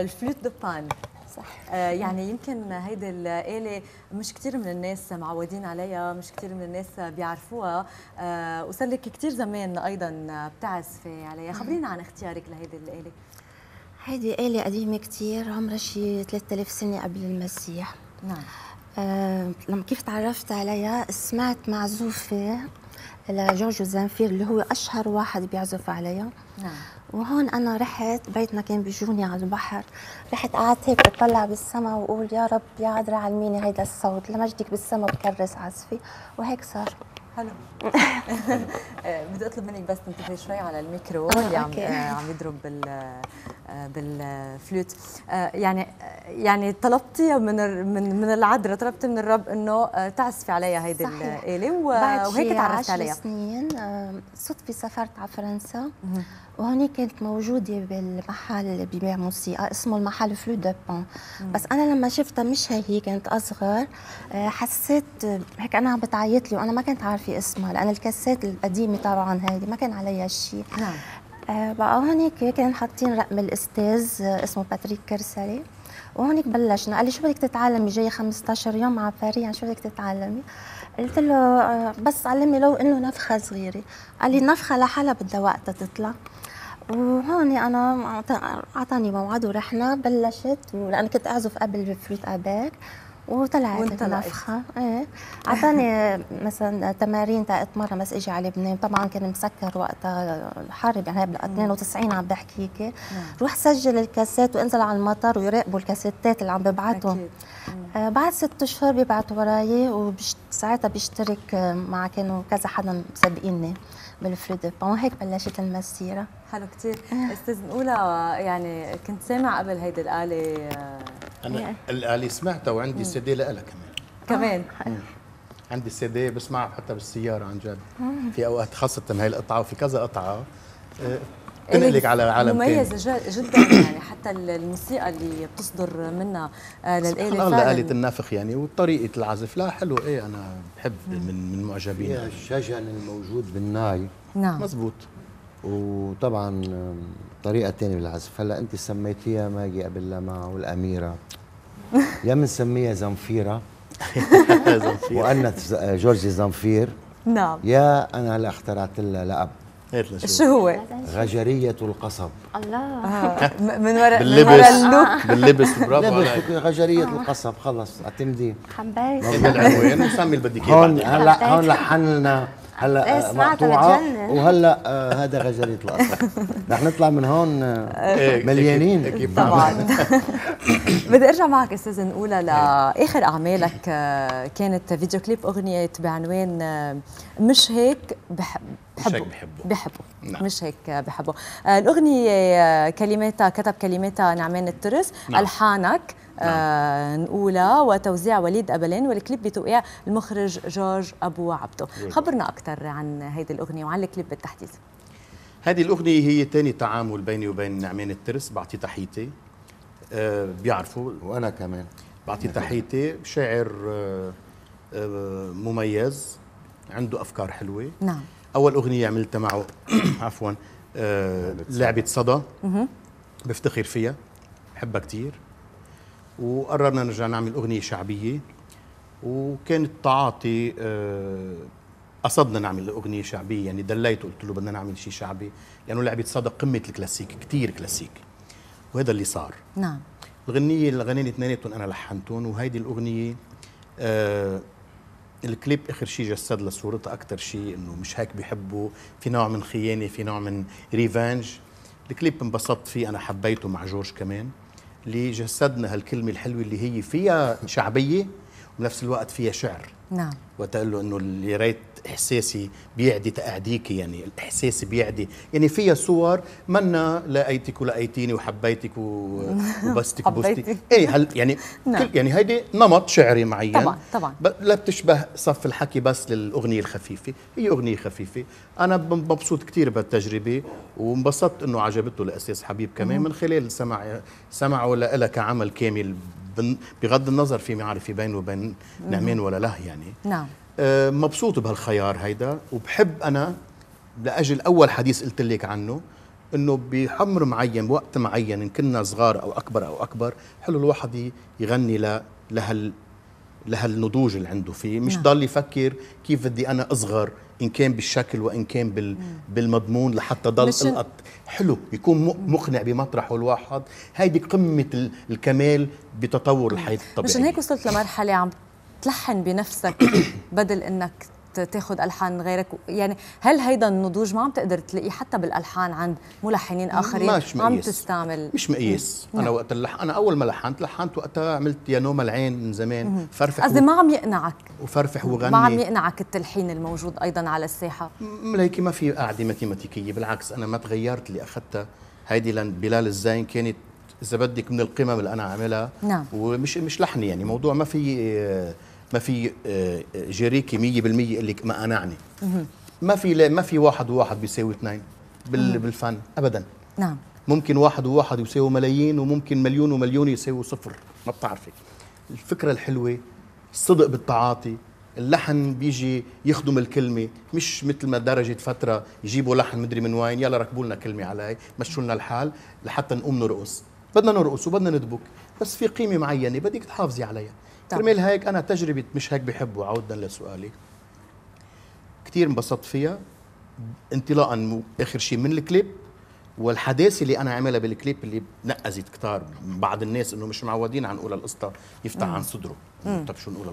الفلوت دو بان صح آه، يعني يمكن هيدي الآلة مش كثير من الناس معودين عليها مش كثير من الناس بيعرفوها آه، وصار لك كثير زمان أيضا بتعزفي عليها خبرينا عن اختيارك لهيدي الآلة هيدي آلة قديمة كثير عمرها شي 3000 سنة قبل المسيح نعم آه، لما كيف تعرفت عليها سمعت معزوفة لجورج زنفير اللي هو اشهر واحد بيعزف عليها نعم وهون انا رحت بيتنا كان بيجوني على البحر رحت قعدت هيك اطلع بالسما واقول يا رب يا قادره علميني هيدا الصوت لمجدك بالسما بكرس عزفي وهيك صار حلو بدي اطلب منك بس تنتبهي شوي على الميكرو آه، اللي عم آه، عم يضرب بال آه، بالفلوت يعني يعني طلبتي من من من العذراء طلبتي من الرب انه تعزفي عليها هيدي الاله وهيك تعرفت عليها بعد سنين صدفه سافرت على فرنسا وهوني كانت موجوده بالمحل اللي بيبيع موسيقى اسمه المحل فلو دو بون بس انا لما شفتها مش هي هي كانت اصغر حسيت هيك انا عم بتعيط لي وانا ما كنت عارفه في اسمها لان الكاسات القديمه طبعا هيدي ما كان عليها شيء نعم آه، بقى هونيك كان حاطين رقم الاستاذ آه، اسمه باتريك كرسلي وهونيك بلشنا قال لي شو بدك تتعلمي جايه 15 يوم على باريس يعني شو بدك تتعلمي قلت له آه، بس علمني لو انه نفخه صغيره قال لي النفخه لحالها بدها وقتها تطلع وهون انا اعطاني موعد ورحنا بلشت ولان كنت اعزف قبل بفروت اباك وطلعت منفخه ايه اعطاني مثلا تمارين تا مرة بس اجي على لبنان طبعا كان مسكر وقتها الحرب يعني بال 92 عم بحكيك نعم. روح سجل الكاسات وانزل على المطار ويراقبوا الكاسيتات اللي عم ببعتهم آه، بعد ست اشهر بيبعتوا وراي وساعتها بيشترك آه، مع كانوا كذا حدا مسابقيني بالفريد بون هيك بلشت المسيره حلو كثير استاذ نقولها يعني كنت سامع قبل هيدي الاله آه، انا الاله سمعتها وعندي سي دي لها كمان كمان آه، عندي سي دي بسمعها حتى بالسياره عن جد في اوقات خاصه هاي القطعه وفي كذا قطعه آه، تنقلك على عالم مميزة جدا يعني حتى الموسيقى اللي بتصدر منها آه، للآلة فعلا آلة النفخ يعني وطريقة العزف لا حلو ايه أنا بحب من من معجبين يعني. الشجن الموجود بالناي نعم مزبوط وطبعا طريقة ثانيه بالعزف هلا أنت سميتيها ماجي قبل لما والأميرة يا بنسميها زنفيرة وانا آه، جورجي زنفير نعم يا أنا هلا اخترعت لها لقب إيه شو هو؟ غجرية القصب الله آه، من وراء باللبس اللوك باللبس برافو عليك غجرية القصب خلص اعتمدي حبيت هذا العنوان نسمي البديكيه هون هلا هون لحن لنا هلا إيه، آه، مقطوعه وهلا آه، هذا غزاليه الاصل رح نطلع من هون آه، إيه، إيه، مليانين طبعا بدي ارجع معك استاذ نقولة لاخر اعمالك كانت فيديو كليب اغنيه بعنوان مش هيك بحبه مش هيك بحبه بحبه نعم. مش هيك بحبه الأغنية كلماتها كتب كلماتها نعمان الترس نعم. ألحانك آه نقولها وتوزيع وليد أبلين والكليب بتوقيع المخرج جورج أبو عبده خبرنا أكثر عن هيدي الأغنية وعن الكليب بالتحديد هذه الأغنية هي تاني تعامل بيني وبين نعمان الترس بعطي تحيتي آه بيعرفوا وأنا كمان بعطي تحيتي شاعر آه،, آه مميز عنده أفكار حلوة نعم أول أغنية عملتها معه عفوا آه لعبة صدى بفتخر فيها بحبها كثير وقررنا نرجع نعمل اغنيه شعبيه وكان التعاطي آه، قصدنا نعمل اغنيه شعبيه يعني دليته قلت له بدنا نعمل شيء شعبي لانه لعبه صدى قمه الكلاسيك كثير كلاسيك وهذا اللي صار نعم الغنيه الغنانين اثنيناتهم انا لحنتهم وهيدي الاغنيه آه الكليب اخر شيء جسد لصورتها اكثر شيء انه مش هيك بيحبوا في نوع من خيانه في نوع من ريفانج الكليب انبسطت فيه انا حبيته مع جورج كمان لجسدنا هالكلمة الحلوة اللي هي فيها شعبية وبنفس الوقت فيها شعر نعم وقت له انه اللي ريت احساسي بيعدي تقعديكي يعني الاحساس بيعدي يعني فيها صور منا لقيتك ولقيتيني وحبيتك وبستك وبستك اي هل يعني نعم. كل يعني هيدي نمط شعري معين طبعا طبعا لا بتشبه صف الحكي بس للاغنيه الخفيفه هي اغنيه خفيفه انا مبسوط كثير بهالتجربه وانبسطت انه عجبته الاساس حبيب كمان من خلال سمع سمعه لها كعمل كامل بغض النظر في معرفه بينه وبين نعمين ولا له يعني نعم آه، مبسوط بهالخيار هيدا وبحب انا لاجل اول حديث قلت لك عنه انه بحمر معين وقت معين ان كنا صغار او اكبر او اكبر حلو الواحد يغني ل لهال لهالنضوج اللي عنده فيه مش نعم. ضل يفكر كيف بدي انا اصغر ان كان بالشكل وان كان بال بالمضمون لحتى ضل القط حلو يكون مقنع بمطرحه الواحد هيدي قمه الكمال بتطور الحياه الطبيعيه مشان هيك وصلت لمرحله عم تلحن بنفسك بدل انك تاخذ الحان غيرك يعني هل هيدا النضوج ما عم تقدر تلاقيه حتى بالالحان عند ملحنين اخرين مش مقياس. عم تستعمل مش مقياس انا نعم. وقت اللح... انا اول ما لحنت لحنت وقتها عملت يا نوم العين من زمان فرفح قصدي و... ما عم يقنعك وفرفح وغني ما عم يقنعك التلحين الموجود ايضا على الساحه ليكي ما في قاعده ماتيماتيكيه بالعكس انا ما تغيرت اللي اخذتها هيدي لان بلال الزين كانت اذا بدك من القمم اللي انا عاملها نعم ومش مش لحني يعني موضوع ما في ما في آه، جريكي 100% اللي ما قنعني ما في ما في واحد وواحد بيساوي اثنين بالفن ابدا نعم ممكن واحد وواحد يساوي ملايين وممكن مليون ومليون يساوي صفر ما بتعرفي الفكره الحلوه الصدق بالتعاطي اللحن بيجي يخدم الكلمه مش مثل ما درجه فتره يجيبوا لحن مدري من وين يلا ركبوا لنا كلمه علي مشوا لنا الحال لحتى نقوم نرقص بدنا نرقص وبدنا ندبك بس في قيمه معينه بدك تحافظي عليها كرمال هيك انا تجربه مش هيك بحبه عودا لسؤالي كثير انبسطت فيها انطلاقا اخر شيء من الكليب والحداثه اللي انا عاملها بالكليب اللي نقزت كتار بعض الناس انه مش معودين عن نقول القصه يفتح مم. عن صدره طب شو نقول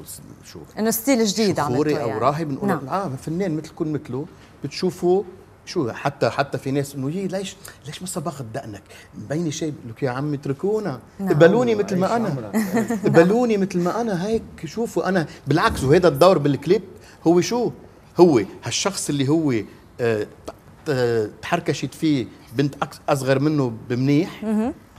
شو انه ستيل جديد عم يعني. او راهب بنقول نعم. اه فنان مثل كل مثله بتشوفه شو حتى حتى في ناس انه يي ليش ليش ما صبغت دقنك؟ مبينه شيء لك يا عمي اتركونا قبلوني نعم. مثل ما انا قبلوني مثل ما انا هيك شوفوا انا بالعكس وهذا الدور بالكليب هو شو؟ هو هالشخص اللي هو آه، آه، تحركشت فيه بنت اصغر منه بمنيح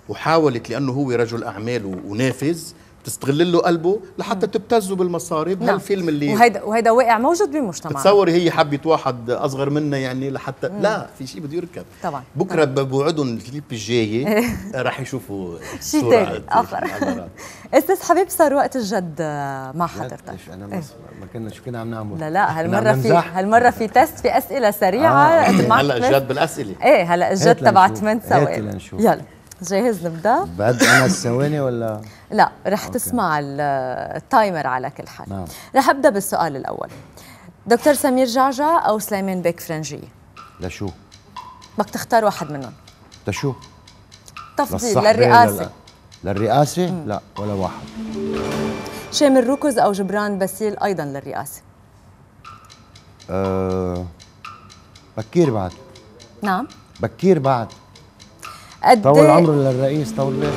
وحاولت لانه هو رجل اعمال ونافذ تستغل له قلبه لحتى تبتزه بالمصاري نعم. بهالفيلم اللي وهيدا وهيدا واقع موجود بمجتمعنا تصوري هي حبت واحد اصغر منا يعني لحتى مم. لا في شيء بده يركب طبعا بكره بوعدهم الكليب الجاي رح يشوفوا شيء ثاني اخر استاذ حبيب صار وقت الجد آه، مع حضرتك انا إيه. ما كنا شو كنا عم نعمل لا لا هالمره في هالمره في تيست في اسئله سريعه آه. هلا الجد بالاسئله ايه هلا الجد تبع 8 ثواني يلا جاهز نبدا؟ بعد انا الثواني ولا؟ لا رح تسمع التايمر على كل حال نعم. رح ابدا بالسؤال الاول دكتور سمير جعجع او سليمان بيك فرنجي؟ لشو؟ بدك تختار واحد منهم لشو؟ تفضيل للرئاسه للرئاسه؟ مم. لا ولا واحد شامل روكز او جبران باسيل ايضا للرئاسه؟ أه بكير بعد نعم بكير بعد قد طول إيه؟ عمره للرئيس طول ليه؟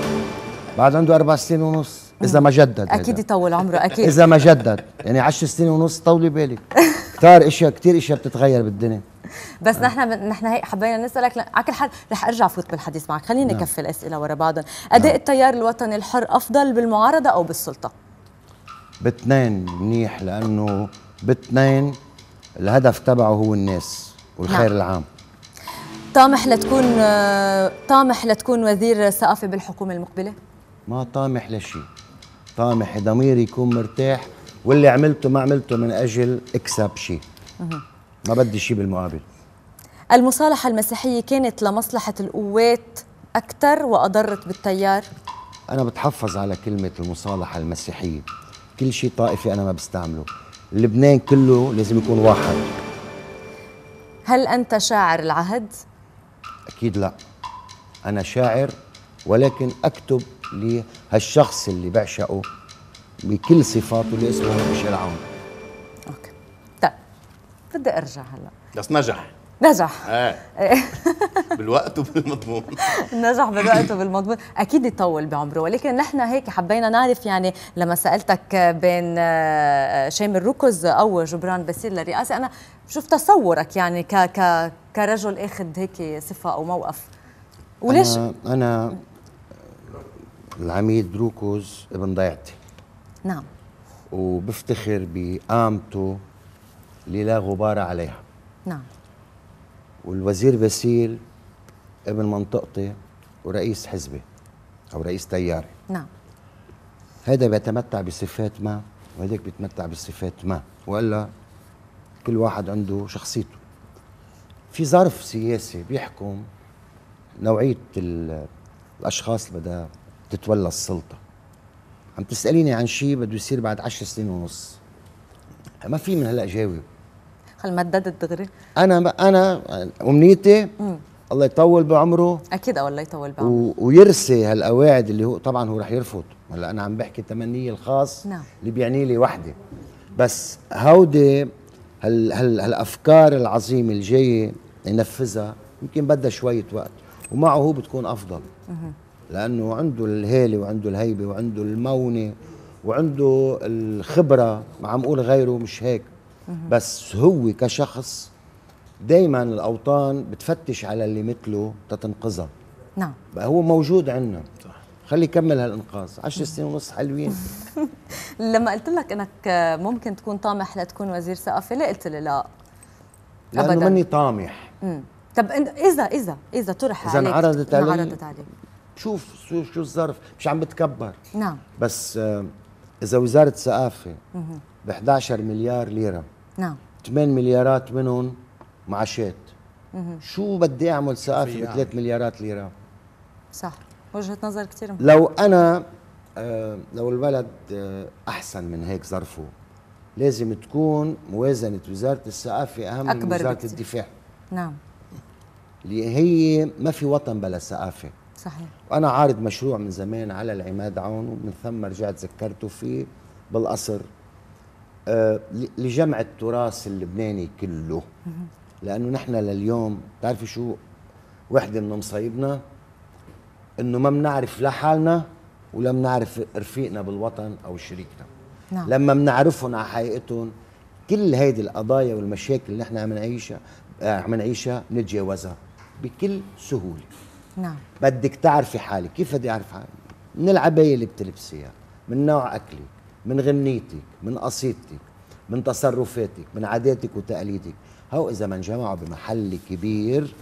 بعد عنده اربع سنين ونص اذا ما جدد اكيد يطول عمره اكيد اذا ما جدد يعني 10 سنين ونص طولي بالك كثار اشياء كثير اشياء بتتغير بالدنيا بس آه. نحن نحن هيك حبينا نسالك على كل حال رح ارجع فوت بالحديث معك خليني نعم. كفي الاسئله ورا بعضهم اداء إيه نعم. التيار الوطني الحر افضل بالمعارضه او بالسلطه باثنين منيح لانه باثنين الهدف تبعه هو الناس والخير نعم. العام طامح لتكون طامح لتكون وزير ثقافة بالحكومة المقبلة؟ ما طامح لشيء طامح ضميري يكون مرتاح واللي عملته ما عملته من أجل أكسب شيء ما بدي شيء بالمقابل المصالحة المسيحية كانت لمصلحة القوات أكثر وأضرت بالتيار؟ أنا بتحفظ على كلمة المصالحة المسيحية كل شيء طائفي أنا ما بستعمله لبنان كله لازم يكون واحد هل أنت شاعر العهد؟ اكيد لا انا شاعر ولكن اكتب لهالشخص اللي بعشقه بكل صفاته اللي اسمه ميشيل عون اوكي طيب بدي ارجع هلا بس نجح نجح ايه بالوقت وبالمضمون نجح بالوقت وبالمضمون اكيد يطول بعمره ولكن نحن هيك حبينا نعرف يعني لما سالتك بين آه، شامل ركز او جبران بسير للرئاسه انا شوف تصورك يعني ك ك كرجل اخذ هيك صفه او موقف وليش انا, أنا العميد روكوز ابن ضيعتي نعم وبفتخر بقامته اللي لا غبار عليها نعم والوزير باسيل ابن منطقتي ورئيس حزبي او رئيس تياري نعم هذا بيتمتع بصفات ما وهذاك بيتمتع بصفات ما والا كل واحد عنده شخصيته في ظرف سياسي بيحكم نوعية الأشخاص اللي بدها تتولى السلطة عم تسأليني عن شيء بده يصير بعد عشر سنين ونص ما في من هلا جاوب خل مددت دغري انا ب... انا امنيتي مم. الله يطول بعمره اكيد الله يطول بعمره و... ويرسي هالقواعد اللي هو طبعا هو رح يرفض هلا انا عم بحكي تمنيه الخاص نعم. اللي بيعني لي وحده بس هودي هال هال هالافكار العظيمه الجايه ينفذها يمكن بدها شويه وقت ومعه هو بتكون افضل لانه عنده الهاله وعنده الهيبه وعنده المونه وعنده الخبره ما عم اقول غيره مش هيك بس هو كشخص دائما الاوطان بتفتش على اللي مثله تتنقذها نعم هو موجود عندنا خلي يكمل هالانقاذ 10 سنين ونص حلوين لما قلت لك انك ممكن تكون طامح لتكون وزير ثقافه ليه قلت لي لا لانه ماني طامح امم طب اذا اذا اذا طرح عليك اذا انعرضت علي انعرضت علي شوف شو شو الظرف مش عم بتكبر نعم بس آه، اذا وزاره الثقافه ب 11 مليار ليره نعم 8 مليارات منهم معاشات شو بدي اعمل ثقافه ب 3 مليارات ليره صح وجهه نظر كثير لو انا آه، لو البلد آه، احسن من هيك ظرفه لازم تكون موازنه وزاره الثقافه اهم أكبر من وزاره بكتير. الدفاع نعم اللي هي ما في وطن بلا ثقافه صحيح وانا عارض مشروع من زمان على العماد عون ومن ثم رجعت ذكرته فيه بالقصر آه لجمع التراث اللبناني كله لانه نحن لليوم بتعرفي شو وحده من مصايبنا انه ما بنعرف لا حالنا ولا بنعرف رفيقنا بالوطن او شريكنا نعم. لما بنعرفهم على حقيقتهم كل هيدي القضايا والمشاكل اللي احنا عم نعيشها آه، عم نعيشها بنتجاوزها بكل سهوله نعم بدك تعرفي حالك كيف بدي اعرف حالي من العبايه اللي بتلبسيها من نوع اكلك من غنيتك من قصيدتك من تصرفاتك من عاداتك وتقاليدك هو اذا ما انجمعوا بمحل كبير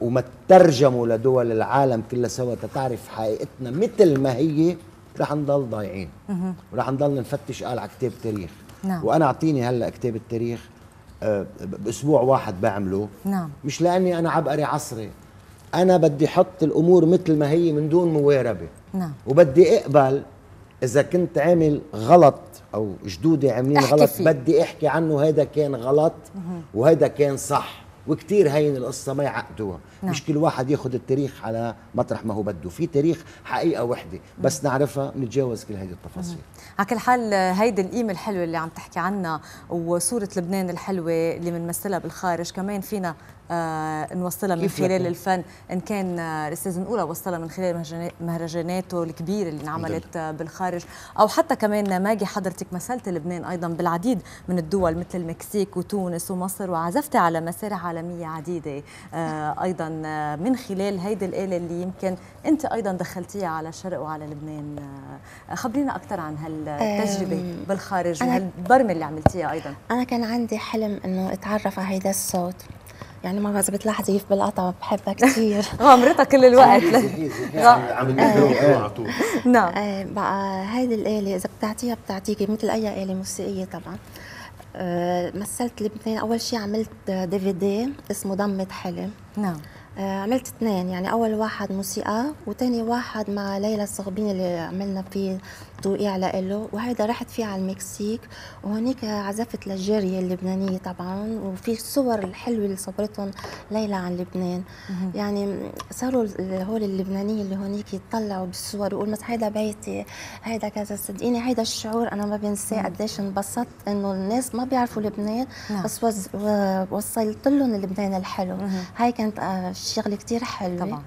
وما تترجموا لدول العالم كلها سوا تتعرف حقيقتنا مثل ما هي رح نضل ضايعين ورح نضل نفتش قال على كتاب تاريخ نعم. وانا اعطيني هلا كتاب التاريخ آه، باسبوع واحد بعمله نعم. مش لاني انا عبقري عصري انا بدي احط الامور مثل ما هي من دون مواربه نعم. وبدي اقبل اذا كنت عامل غلط او جدودي عاملين غلط فيه. بدي احكي عنه هذا كان غلط وهذا كان صح وكتير هين القصة ما يعقدوها نعم. مش كل واحد ياخد التاريخ على مطرح ما هو بده في تاريخ حقيقة وحدة بس نعم. نعرفها نتجاوز كل هذه التفاصيل على كل حال هيدي القيمة الحلوة اللي عم تحكي عنها وصورة لبنان الحلوة اللي بنمثلها بالخارج كمان فينا آه نوصلها من خلال الفن ان كان الاستاذ آه، نقولا وصلها من خلال مهرجاناته الكبيره اللي انعملت آه، بالخارج او حتى كمان ماجي حضرتك مثلت لبنان ايضا بالعديد من الدول مثل المكسيك وتونس ومصر وعزفتي على مسارح عالميه عديده آه ايضا آه، من خلال هيدي الاله اللي يمكن انت ايضا دخلتيها على الشرق وعلى لبنان آه خبرينا اكثر عن هال هالتجربه بالخارج وهالبرمه اللي عملتيها ايضا انا كان عندي حلم انه اتعرف على هيدا الصوت يعني ما بعرف بتلاحظي كيف بالقطع بحبها كثير غامرتها كل الوقت يعني عم على طول آه، آه. نعم آه، بقى هيدي الآلة إذا بتعطيها بتعطيكي مثل أي آلة موسيقية طبعا مثلت لبنان أول شيء عملت دي في دي اسمه ضمة حلم نعم آه، عملت اثنين يعني اول واحد موسيقى وثاني واحد مع ليلى الصغبين اللي عملنا فيه توقيع له وهيدا رحت فيه على المكسيك وهونيك عزفت للجارية اللبنانيه طبعا وفي الصور الحلوه اللي صورتهم ليلى عن لبنان يعني صاروا هول اللبنانية اللي هونيك يتطلعوا بالصور ويقولوا مثلا هيدا بيتي هيدا كذا صدقيني هيدا الشعور انا ما بنساه قديش انبسطت انه الناس ما بيعرفوا لبنان نعم. بس وصلت لهم لبنان الحلو هاي كانت آه، شغل كثير حلو طبعا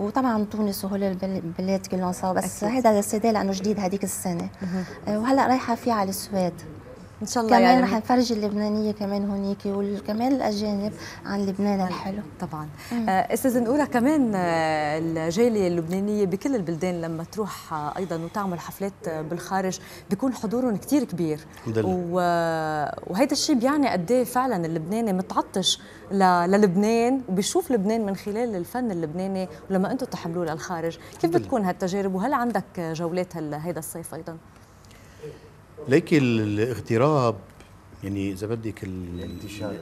وطبعا تونس وهول البلاد كلهم سوا بس هذا السيدي لانه جديد هذيك السنه آه، وهلا رايحه فيه على السويد ان شاء الله كمان يعني... رح نفرجي اللبنانيه كمان هونيك وكمان الاجانب عن لبنان الحلو طبعا آه، استاذ نقولها كمان آه، الجاليه اللبنانيه بكل البلدان لما تروح آه، ايضا وتعمل حفلات بالخارج بيكون حضورهم كثير كبير و... وهيدا الشيء بيعني قد ايه فعلا اللبناني متعطش ل... للبنان وبيشوف لبنان من خلال الفن اللبناني ولما انتم تحملوه للخارج كيف بتكون هالتجارب وهل عندك جولات هل... هيدا الصيف ايضا ليك الاغتراب يعني اذا بدك الانتشار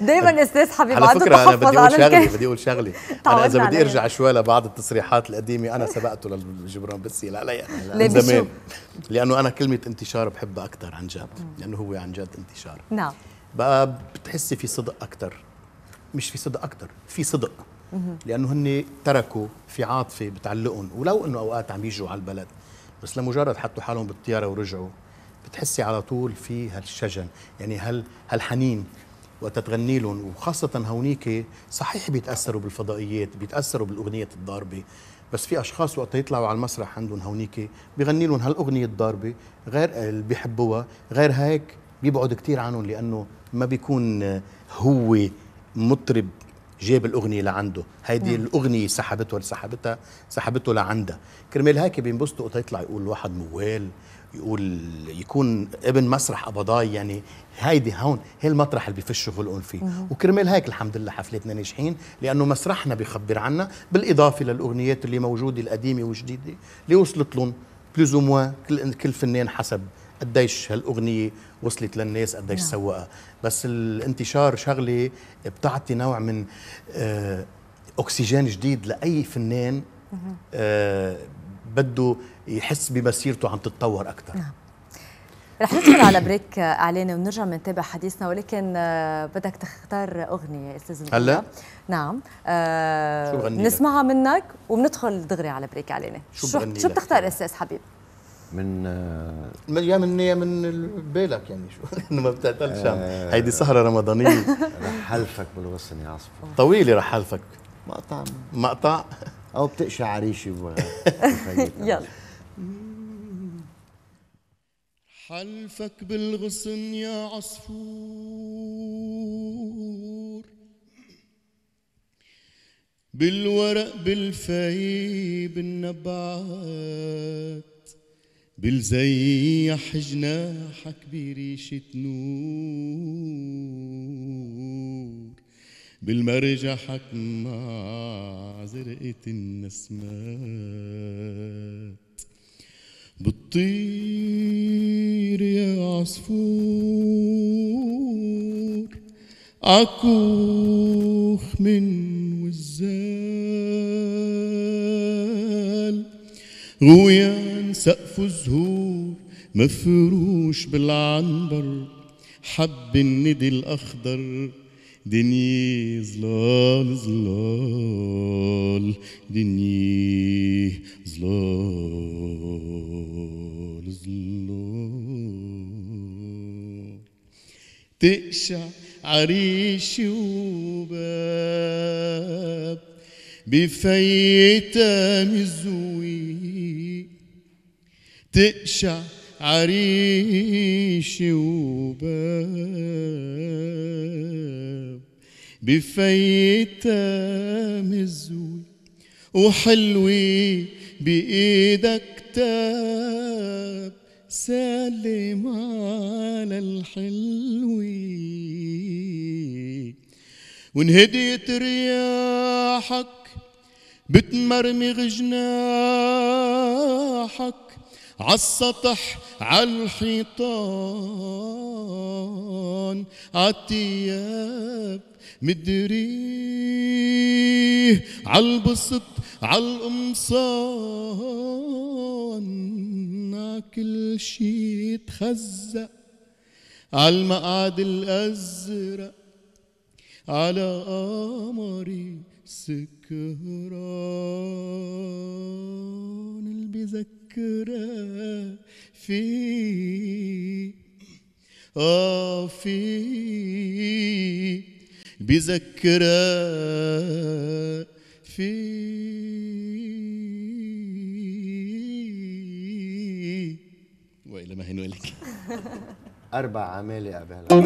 دائما استاذ حبيب على فكره انا بدي اقول شغله بدي اقول شغله انا اذا بدي ارجع شوي لبعض التصريحات القديمه انا سبقته للجبران بتسال علي من زمان لانه انا كلمه انتشار بحبها اكثر عن جد لانه هو عن جد انتشار نعم بقى بتحسي في صدق اكثر مش في صدق اكثر في صدق لانه هن تركوا في عاطفه بتعلقهم ولو انه اوقات عم يجوا على البلد بس لمجرد حطوا حالهم بالطياره ورجعوا بتحسي على طول في هالشجن يعني هال هالحنين وقت تغني لهم وخاصة هونيك صحيح بيتأثروا بالفضائيات بيتأثروا بالأغنية الضاربة بس في أشخاص وقت يطلعوا على المسرح عندهم هونيك بيغني لهم هالأغنية الضاربة غير اللي بيحبوها غير هيك بيبعد كتير عنهم لأنه ما بيكون هو مطرب جاب الاغنيه لعنده هيدي مم. نعم. الاغنيه سحبته سحبتها سحبته لعندها كرمال هيك بينبسطوا وقت يطلع يقول الواحد موال يقول يكون ابن مسرح ابضاي يعني هيدي هون هي المطرح اللي بفشوا غلقون فيه مم. وكرمال هيك الحمد لله حفلتنا ناجحين لانه مسرحنا بيخبر عنا بالاضافه للاغنيات اللي موجوده القديمه والجديده اللي وصلت لهم بلوز كل كل فنان حسب قديش هالاغنيه وصلت للناس قديش نعم. سوقها بس الانتشار شغله بتعطي نوع من آه، اكسجين جديد لاي فنان آه، بده يحس بمسيرته عم تتطور اكثر نعم رح ندخل على بريك اعلاني ونرجع بنتابع حديثنا ولكن آه، بدك تختار اغنيه استاذ هلا نعم شو نسمعها منك وبندخل دغري على بريك اعلاني شو, شو بتختار استاذ حبيب من يا من يا من بالك يعني شو انه ما بتعتلش آه. هيدي سهره رمضانيه رح حلفك بالغصن يا عصفور طويله رح حلفك مقطع مقطع او بتقشع عريشي يلا حلفك بالغصن يا عصفور بالورق بالفي بالنبعات بالزيح جناحك بريشة نور بالمرجحك مع زرقة النسمات بتطير يا عصفور عكوخ من وزات غويان سقف زهور مفروش بالعنبر حب الندي الأخضر دنيا ظلال ظلال دنيا ظلال ظلال تقشع عريشي وباب بفيتا مزوي تقشع عريش وباب بفيتا مزوي وحلوي بإيدك تاب سلم على الحلوي وانهديت رياحك بتمرمغ جناحك عالسطح عالحيطان عالتياب مدريه عالبسط عالقمصان كل شي تخزق عالمقعد الأزرق على قمر سكران اللي بيذكرها في آه في بيذكرها في وإلى ما هنولك أربع عمالي قبل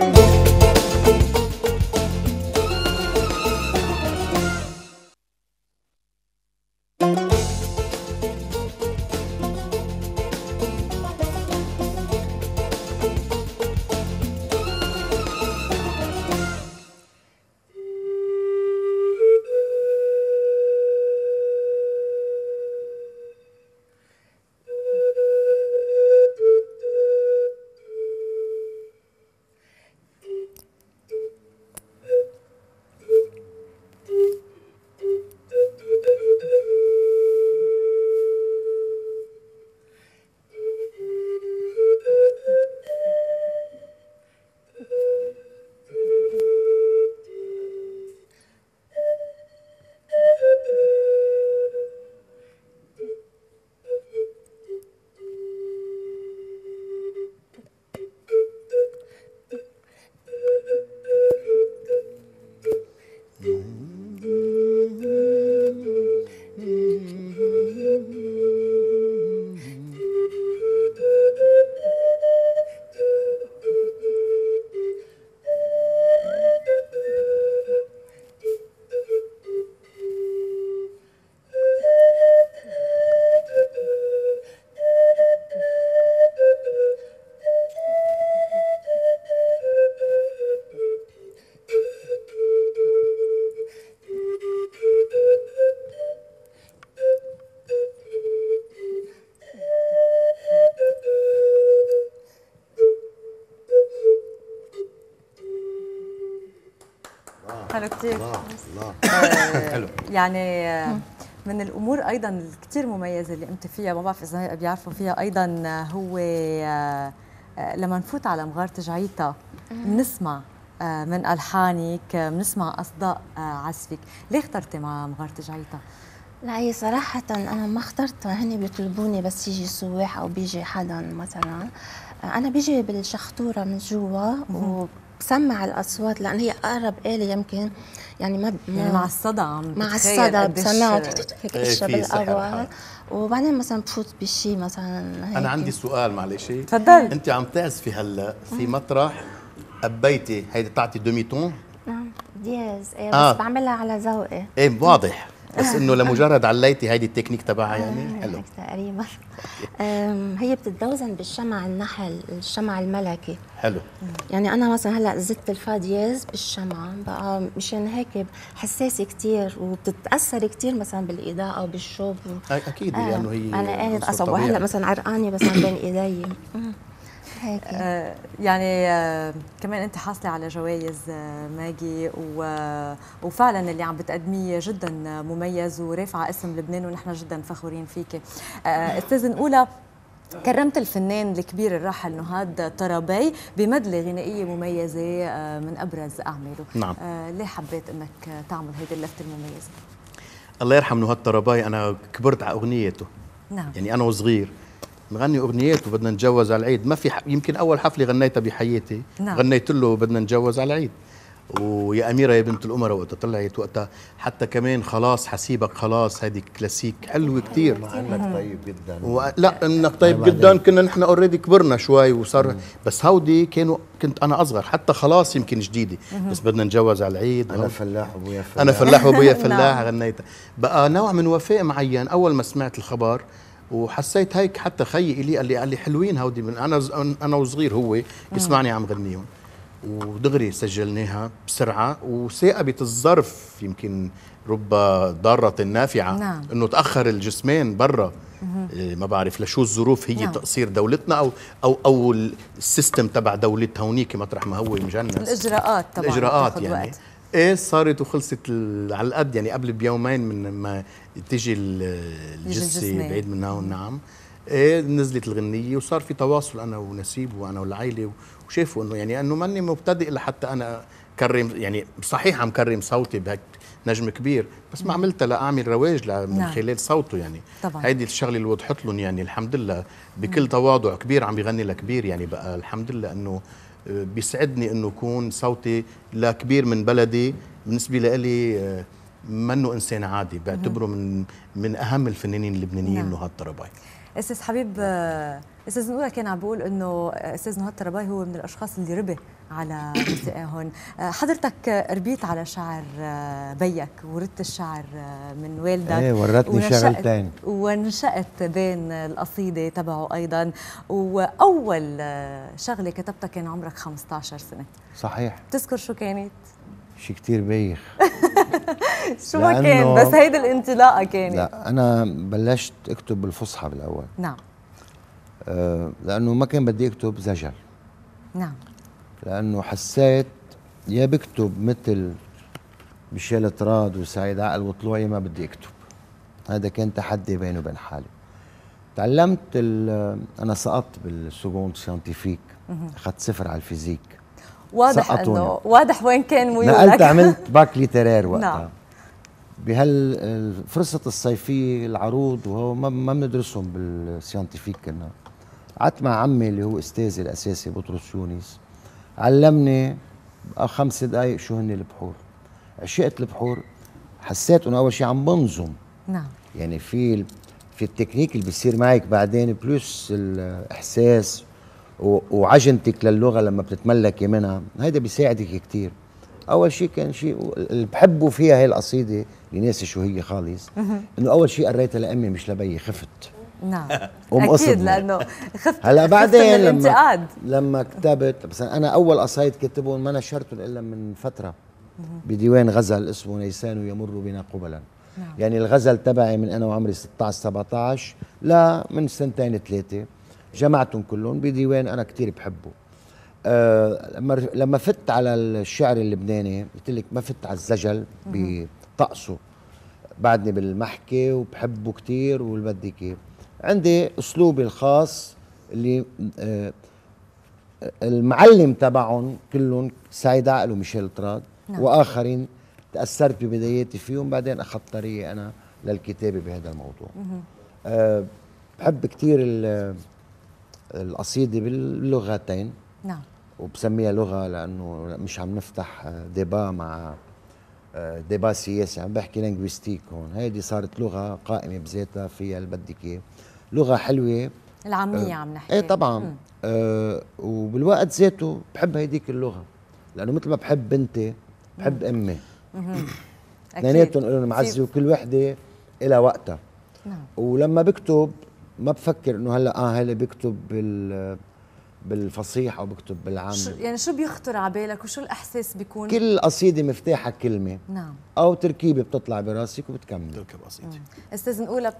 Música يعني من الامور ايضا الكثير مميزه اللي قمت فيها ما بعرف اذا بيعرفوا فيها ايضا هو آه، لما نفوت على مغاره جعيطه بنسمع آه، من الحانك بنسمع اصداء آه، عزفك ليه اخترتي مع مغاره جعيطه لا هي صراحة أنا ما اخترت هني بيطلبوني بس يجي سواح أو بيجي حدا مثلا أنا بيجي بالشخطورة من جوا سمع الاصوات لان هي اقرب اله يمكن يعني ما, ب... يعني مع الصدى مع الصدى بسمعها هيك إيه، اشياء بالاول وبعدين مثلا بفوت بشيء مثلا هيك. انا عندي سؤال معلش تفضل انت عم تعزفي هلا في مطرح ابيتي هيدي بتعطي دوميتون نعم دياز ايه بس آه. بعملها على ذوقي ايه واضح بس انه لمجرد عليتي هيدي التكنيك تبعها يعني آه، حلو تقريبا هي بتتوزن بالشمع النحل الشمع الملكي حلو يعني انا مثلا هلا زدت الفا دياز بقى مشان هيك حساسه كثير وبتتاثر كثير مثلا بالاضاءه وبالشوب اكيد آه، لانه يعني هي انا قاعد اصور هلا مثلا عرقانه مثلا بين ايدي هيك إيه. آه، يعني آه، كمان انت حاصله على جوائز آه، ماجي وفعلا اللي عم بتقدميه جدا مميز ورافعه اسم لبنان ونحن جدا فخورين فيكي استاذ نقوله كرمت الفنان الكبير الراحل نهاد طرابي بمدلة غنائية مميزة من أبرز أعماله نعم. ليه حبيت أنك تعمل هيدي اللفتة المميزة؟ الله يرحم نهاد طرباي أنا كبرت على أغنيته نعم. يعني أنا وصغير نغني اغنيات وبدنا نتجوز على العيد ما في ح... يمكن اول حفله غنيتها بحياتي نعم. غنيت له بدنا نتجوز على العيد ويا اميره يا بنت الامراء وقتها طلعت وقتها حتى كمان خلاص حسيبك خلاص هذه كلاسيك حلوه كثير انك طيب جدا و... لا انك طيب جدا كنا نحن اوريدي كبرنا شوي وصار بس هودي كانوا كنت انا اصغر حتى خلاص يمكن جديده بس بدنا نتجوز على العيد انا فلاح وابويا فلاح انا فلاح وابويا فلاح نعم. غنيتها بقى نوع من وفاء معين اول ما سمعت الخبر وحسيت هيك حتى خيي لي قال لي قال لي حلوين هودي من انا انا وصغير هو آه. يسمعني عم غنيهم ودغري سجلناها بسرعه وثاقبت الظرف يمكن رب ضاره نافعه نعم. انه تاخر الجسمين برا إيه، ما بعرف لشو الظروف هي نعم. تقصير دولتنا او او او السيستم تبع دولتها هونيك مطرح ما هو مجنس الاجراءات طبعا الاجراءات يعني وقت. ايه صارت وخلصت على القد يعني قبل بيومين من ما تيجي الجثه بعيد من هون نعم إيه نزلت الغنيه وصار في تواصل انا ونسيب وانا والعائله وشافوا انه يعني انه ماني مبتدئ لحتى انا كرم يعني صحيح عم كرم صوتي بهيك نجم كبير بس ما عملتها لاعمل رواج من نعم. خلال صوته يعني طبعا هيدي الشغله اللي وضحت لهم يعني الحمد لله بكل مم. تواضع كبير عم بغني لكبير يعني بقى الحمد لله انه آه، بيسعدني انه يكون صوتي لكبير من بلدي بالنسبه لي منه انسان عادي بعتبره من من اهم الفنانين اللبنانيين نعم. نهاد طرباي استاذ حبيب استاذ نوره كان عم بقول انه استاذ نهاد طرباي هو من الاشخاص اللي ربي على موسيقاهم حضرتك ربيت على شعر بيك وردت الشعر من والدك ايه ورتني شغلتين ونشأت بين القصيده تبعه ايضا واول شغله كتبتها كان عمرك 15 سنه صحيح بتذكر شو كانت؟ شيء كثير بايخ شو ما كان بس هيدي الانطلاقه كانت لا انا بلشت اكتب بالفصحى بالاول نعم آه لانه ما كان بدي اكتب زجل نعم لانه حسيت يا بكتب مثل ميشيل طراد وسعيد عقل وطلوعي ما بدي اكتب هذا كان تحدي بيني وبين حالي تعلمت انا سقطت بالسكوند سينتيفيك اخذت صفر على الفيزيك واضح انه واضح وين كان ميولك نقلت عملت باك ليترير وقتها نعم. بهالفرصة الصيفية العروض وهو ما بندرسهم بالسينتيفيك كنا قعدت مع عمي اللي هو استاذي الاساسي بطرس يونس علمني خمس دقائق شو هن البحور عشقت البحور حسيت انه اول شيء عم بنظم نعم يعني في في التكنيك اللي بيصير معك بعدين بلس الاحساس وعجنتك للغه لما بتتملكي منها هيدا بيساعدك كثير اول شيء كان شيء اللي بحبه فيها هي القصيده اللي ناسي شو هي خالص انه اول شيء قريتها لامي مش لبي خفت نعم اكيد لانه خفت هلا بعدين لما لما كتبت بس انا اول قصايد كتبهم ما نشرته الا من فتره بديوان غزل اسمه نيسان يمر بنا قبلا نعم. يعني الغزل تبعي من انا وعمري 16 17 لا من سنتين ثلاثه جمعتهم كلهم بديوان انا كثير بحبه أه لما فت على الشعر اللبناني قلت لك ما فت على الزجل بطقسه بعدني بالمحكي وبحبه كثير والبدي كيف عندي اسلوبي الخاص اللي أه المعلم تبعهم كلهم سعيد عقل وميشيل طراد نعم. واخرين تاثرت ببداياتي فيهم بعدين اخذت طريقي انا للكتابه بهذا الموضوع أه بحب كثير القصيده باللغتين نعم وبسميها لغه لانه مش عم نفتح ديبا مع آه، ديبا سياسي عم بحكي لينغويستيك هون هيدي صارت لغه قائمه بذاتها فيها اللي بدك اياه لغه حلوه العاميه آه عم نحكي ايه طبعا آه وبالوقت ذاته بحب هيديك اللغه لانه مثل ما بحب بنتي بحب مم. امي اثنيناتهم لهم معزه وكل وحده لها وقتها نعم ولما بكتب ما بفكر انه هلا اه هلا بكتب بال بالفصيح او بكتب بالعام يعني شو بيخطر على بالك وشو الاحساس بيكون كل قصيده مفتاحها كلمه نعم او تركيبه بتطلع براسك وبتكمل تركب قصيده استاذ نقولها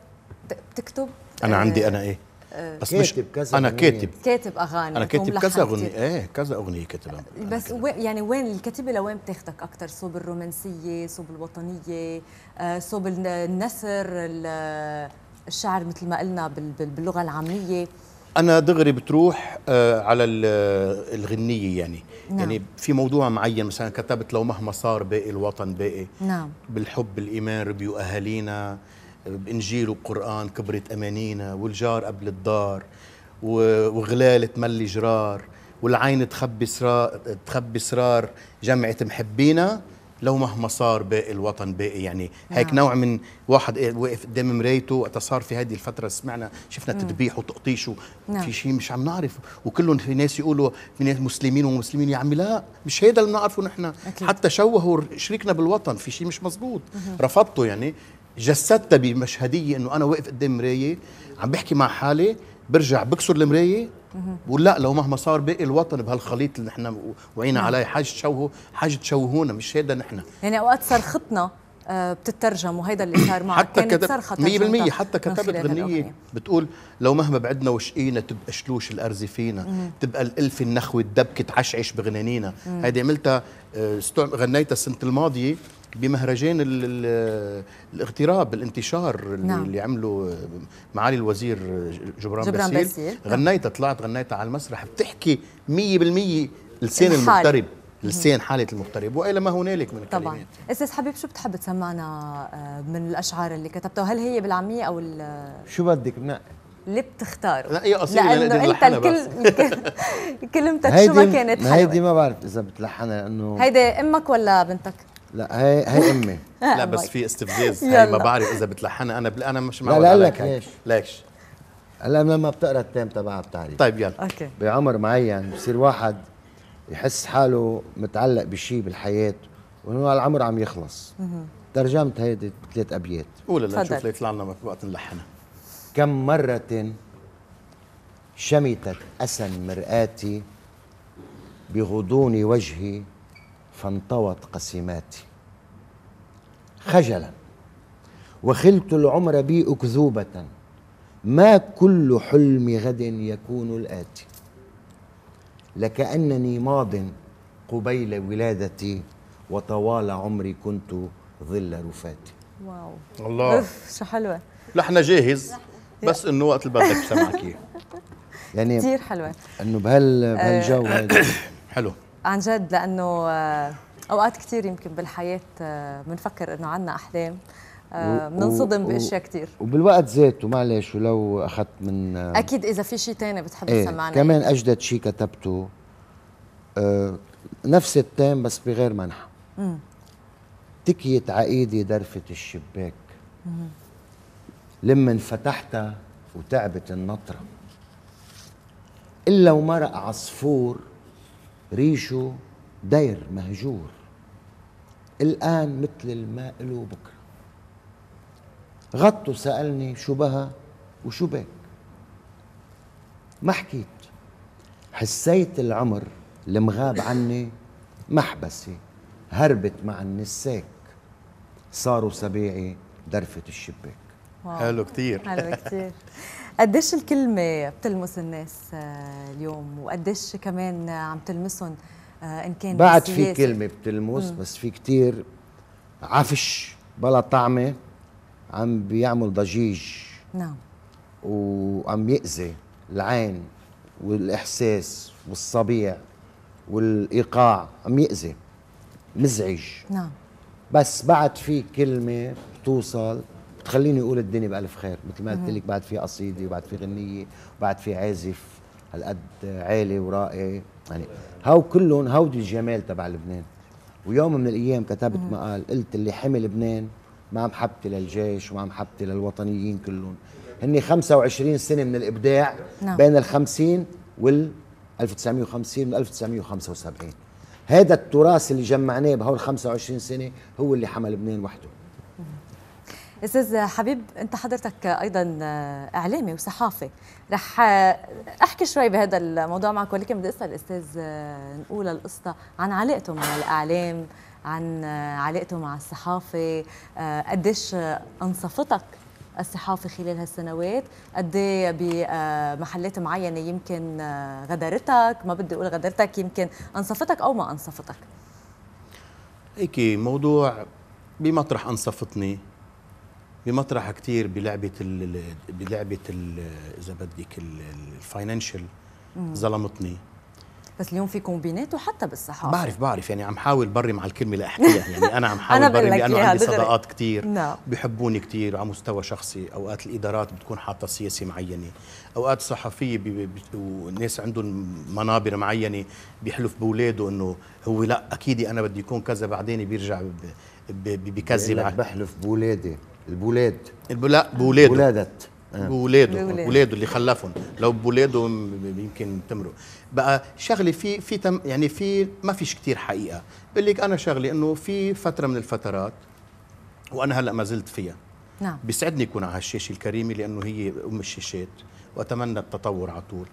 بتكتب انا آه عندي انا ايه آه بس كاتب كذا انا كاتب كاتب اغاني انا كاتب كذا اغنيه ايه كذا اغنيه كاتبها بس كاتب. يعني وين الكاتبه لوين بتاخذك اكثر صوب الرومانسيه صوب الوطنيه آه صوب النثر الشعر مثل ما قلنا باللغه العاميه انا دغري بتروح آه، على الغنيه يعني نعم. يعني في موضوع معين مثلا كتبت لو مهما صار باقي الوطن باقي نعم. بالحب الايمان ربيوا اهالينا بانجيل وقران كبرت امانينا والجار قبل الدار وغلال تملي جرار والعين تخبي سرار تخبي سرار جمعه محبينا لو مهما صار باقي الوطن باقي يعني هيك نعم. نوع من واحد إيه، واقف قدام مرايته وقت صار في هذه الفتره سمعنا شفنا تذبيح وتقطيش نعم. في شيء مش عم نعرف وكلهم في ناس يقولوا في ناس مسلمين ومسلمين يا عمي لا مش هيدا اللي بنعرفه نحن حتى شوهوا شريكنا بالوطن في شيء مش مزبوط رفضته يعني جسدتها بمشهديه انه انا واقف قدام مرايه عم بحكي مع حالي برجع بكسر المرايه بقول لا لو مهما صار باقي الوطن بهالخليط اللي نحن وعينا عليه حاج تشوهوا حاج تشوهونا مش هيدا نحن يعني اوقات صرختنا آه، بتترجم وهيدا اللي صار معك حتى كانت صرخة 100% حتى كتبت غنية بتقول لو مهما بعدنا وشقينا تبقى شلوش الأرز فينا مم. تبقى الألف النخوة الدبكة تعشعش بغنانينا هيدي عملتها آه، غنيتها السنة الماضية بمهرجان الاغتراب الانتشار نعم. اللي عمله معالي الوزير جبران, جبران باسيل, باسيل. نعم. غنيتها طلعت غنيتها على المسرح بتحكي 100% لسان المغترب لسان حالة المغترب وإلى ما هنالك من الكلمات طبعا أستاذ حبيب شو بتحب تسمعنا آه، من الأشعار اللي كتبتها وهل هي بالعامية أو شو بدك منقي اللي بتختاره لا يا أصيل لأنه أنت الكل كلمتك شو ما كانت حلوة هيدي ما بعرف إذا بتلحنها لأنه هيدي أمك ولا بنتك؟ لا هي هي امي لا بس في استفزاز هي ما بعرف اذا بتلحنها انا انا مش معقول لا لا لك ليش ليش هلا لما بتقرا التام تبع التعريف طيب يلا اوكي بعمر معين بصير واحد يحس حاله متعلق بشيء بالحياه وانه العمر عم يخلص ترجمت هيدي ثلاث ابيات قول لنشوف ليطلع لنا وقت نلحنها كم مرة شمتت أسن مرآتي بغضون وجهي فانطوت قسيماتي خجلا وخلت العمر بي أكذوبة ما كل حلم غد يكون الآتي لكأنني ماض قبيل ولادتي وطوال عمري كنت ظل رفاتي واو الله اوف شو حلوه لحنا جاهز بس انه وقت اللي بدك سمعك يعني كثير حلوه انه بهال بهالجو هذا حلو عن جد لانه آه، اوقات كثير يمكن بالحياه آه، بنفكر انه عندنا احلام آه، بننصدم باشياء كثير وبالوقت ذاته معلش ولو اخذت من اكيد اذا في شيء ثاني بتحب ايه تسمعنا كمان اجدد شيء كتبته نفس التام بس بغير منحى تكيت عقيدي درفة الشباك مم. لما انفتحتها وتعبت النطرة إلا ومرق عصفور ريشه دير مهجور الآن مثل الماء له بكرة غطوا سألني شو بها وشو بك ما حكيت حسيت العمر المغاب عني محبسة هربت مع النساك صاروا سبيعي درفة الشباك حلو كتير حلو كتير قديش الكلمة بتلمس الناس آه، اليوم وقديش كمان عم تلمسهم آه، إن كان بعد في كلمة بتلمس بس في كتير عفش بلا طعمة عم بيعمل ضجيج نعم وعم يأذي العين والإحساس والصبيع والإيقاع عم يأذي مزعج نعم بس بعد في كلمة بتوصل تخليني اقول الدنيا بالف خير مثل ما قلت لك بعد في قصيده وبعد في غنيه وبعد في عازف هالقد عالي ورائع يعني هاو كلهم هودي الجمال تبع لبنان ويوم من الايام كتبت مقال قلت اللي حمل لبنان مع محبتي للجيش ومع محبتي للوطنيين كلهم هن 25 سنه من الابداع نعم. بين ال 50 وال 1950 و 1975 هذا التراث اللي جمعناه بهول 25 سنه هو اللي حمل لبنان وحده استاذ حبيب انت حضرتك ايضا اعلامي وصحافي رح احكي شوي بهذا الموضوع معك ولكن بدي اسال الاستاذ نقول القصه عن علاقته مع الاعلام عن علاقته مع الصحافه قديش انصفتك الصحافة خلال هالسنوات قد إيه بمحلات معينة يمكن غدرتك ما بدي أقول غدرتك يمكن أنصفتك أو ما أنصفتك هيك موضوع بمطرح أنصفتني بمطرح كثير بلعبه الـ بلعبه اذا بدك الفاينانشال ظلمتني بس اليوم في كومبينات وحتى بالصحافه بعرف بعرف يعني عم حاول بري مع الكلمه لاحكيها يعني انا عم حاول أنا برم لانه عندي صداقات كثير نعم. بحبوني كثير على مستوى شخصي اوقات الادارات بتكون حاطه سياسه معينه اوقات صحفيه وناس والناس عندهم منابر معينه بيحلف باولاده انه هو لا اكيد انا بدي يكون كذا بعدين بيرجع بكذب بحلف بولادي البولاد لا بولاده بولادت آه. بولاده بولاده اللي خلفهم لو بولاده يمكن تمروا بقى شغله في في تم يعني في ما فيش كتير حقيقه بقول لك انا شغلي انه في فتره من الفترات وانا هلا ما زلت فيها نعم بيسعدني يكون على هالشاشه الكريمه لانه هي ام الشاشات واتمنى التطور على طول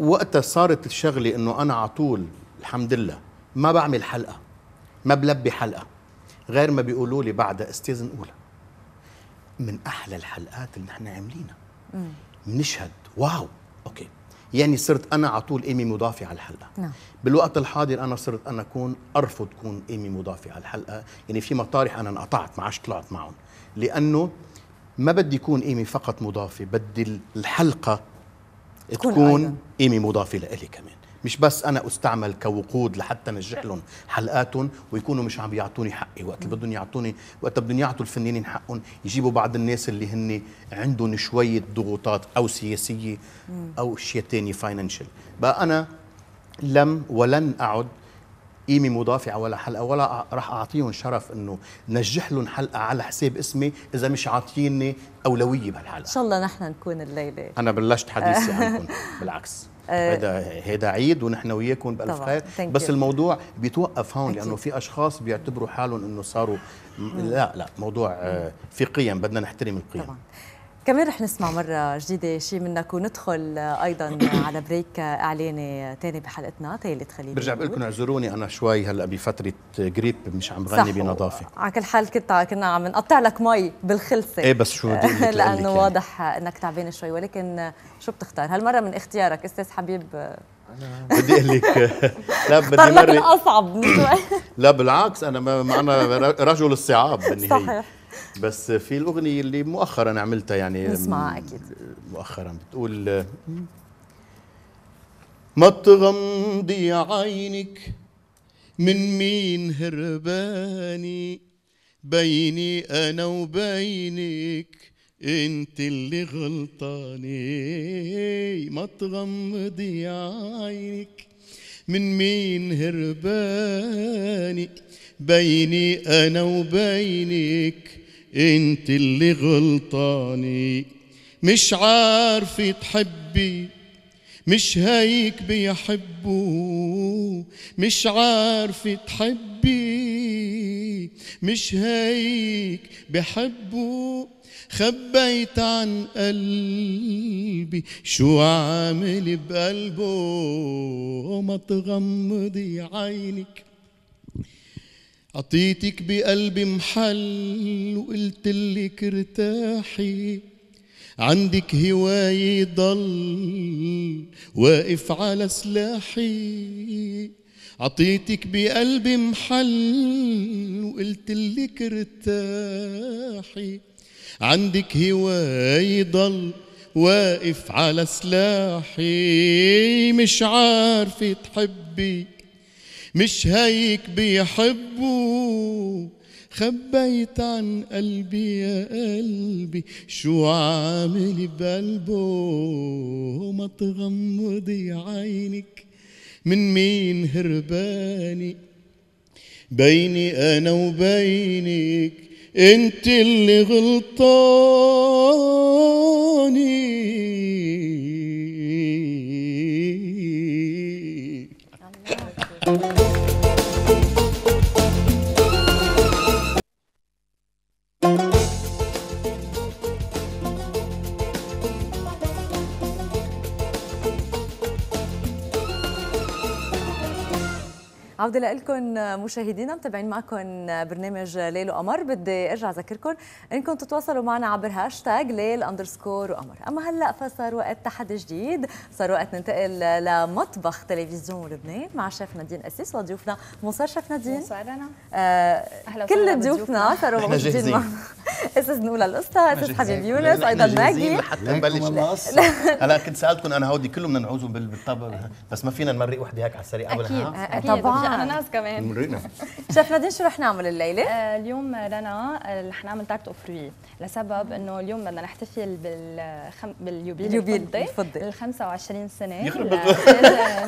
وقتها صارت الشغله انه انا على طول الحمد لله ما بعمل حلقه ما بلبي حلقه غير ما بيقولوا لي بعد استاذن اولى من احلى الحلقات اللي احنا عاملينها بنشهد واو اوكي يعني صرت انا على طول ايمي مضافي على الحلقه نعم. بالوقت الحاضر انا صرت انا اكون ارفض كون ايمي مضافي على الحلقه يعني في مطارح انا انقطعت ما عادش طلعت معهم لانه ما بدي يكون ايمي فقط مضافه بدي الحلقه تكون, تكون ايمي مضافه لإلي كمان مش بس انا استعمل كوقود لحتى نجح لهم حلقاتهم ويكونوا مش عم يعطوني حقي وقت اللي بدهم يعطوني وقت بدهم يعطوا الفنانين حقهم يجيبوا بعض الناس اللي هن عندهم شويه ضغوطات او سياسيه او شيء ثاني فاينانشال بقى انا لم ولن اعد قيمه مضافه ولا حلقه ولا راح اعطيهم شرف انه نجح لهم حلقه على حساب اسمي اذا مش عاطيني اولويه بهالحلقه ان شاء الله نحن نكون الليله انا بلشت حديثي عنكم بالعكس آه، هذا هذا عيد ونحن وياكم بالف خير بس you. الموضوع بيتوقف هون لانه في اشخاص بيعتبروا حالهم انه صاروا لا لا موضوع آه، في قيم بدنا نحترم القيم طبعا. كمان رح نسمع مرة جديدة شيء منك وندخل أيضا على بريك إعلاني تاني بحلقتنا تالت خليل برجع بقول لكم اعذروني أنا شوي هلا بفترة جريب مش عم غني بنظافة على كل حال كنت كنا عم نقطع لك مي بالخلصة إيه بس شو لأنه يعني. واضح إنك تعبان شوي ولكن شو بتختار هالمرة من اختيارك أستاذ حبيب بدي اقول لك لا بدي لك اصعب لا بالعكس انا ما انا رجل الصعاب بالنهايه صحيح بس في الاغنيه اللي مؤخرا عملتها يعني نسمع اكيد مؤخرا بتقول ما تغمضي عينك من مين هرباني بيني انا وبينك انت اللي غلطاني ما تغمضي عينك من مين هرباني بيني انا وبينك انت اللي غلطاني مش عارفة تحبي مش هيك بيحبوا مش عارفة تحبي مش هيك بحبوا خبيت عن قلبي شو عامل بقلبه ما تغمضي عينك عطيتك بقلبي محل وقلت لك ارتاحي عندك هواية ضل واقف على سلاحي عطيتك بقلبي محل وقلت لك ارتاحي عندك هواية ضل واقف على سلاحي مش عارفة تحبي مش هيك بيحبوا خبيت عن قلبي يا قلبي شو عامل بقلبه ما تغمضي عينك من مين هرباني بيني انا وبينك انت اللي غلطاني Thank you. عوده لكم مشاهدينا متابعين معكم برنامج ليل وقمر بدي ارجع اذكركم انكم تتواصلوا معنا عبر هاشتاج ليل اندرسكور وقمر اما هلا فصار وقت تحدي جديد صار وقت ننتقل لمطبخ تلفزيون لبنان مع شيف نادين اسيس وضيوفنا مصر شيف نادين مصر انا آه اهلا كل ضيوفنا صاروا موجودين معنا استاذ نولا القصه استاذ حبيب يونس ايضا ماجي حتى نبلش هلا كنت سالتكم انا هودي كله بدنا نعوزهم بالطبق بس ما فينا نمرق وحده هيك على السريع قبل اكيد طبعا اناناس كمان مرينا شيف نادين شو رح نعمل الليله؟ آه، اليوم رنا آه، رح نعمل تارت اوف فروي لسبب انه اليوم بدنا نحتفل بالخم... باليوبيل الفضي ال 25 سنه يخرب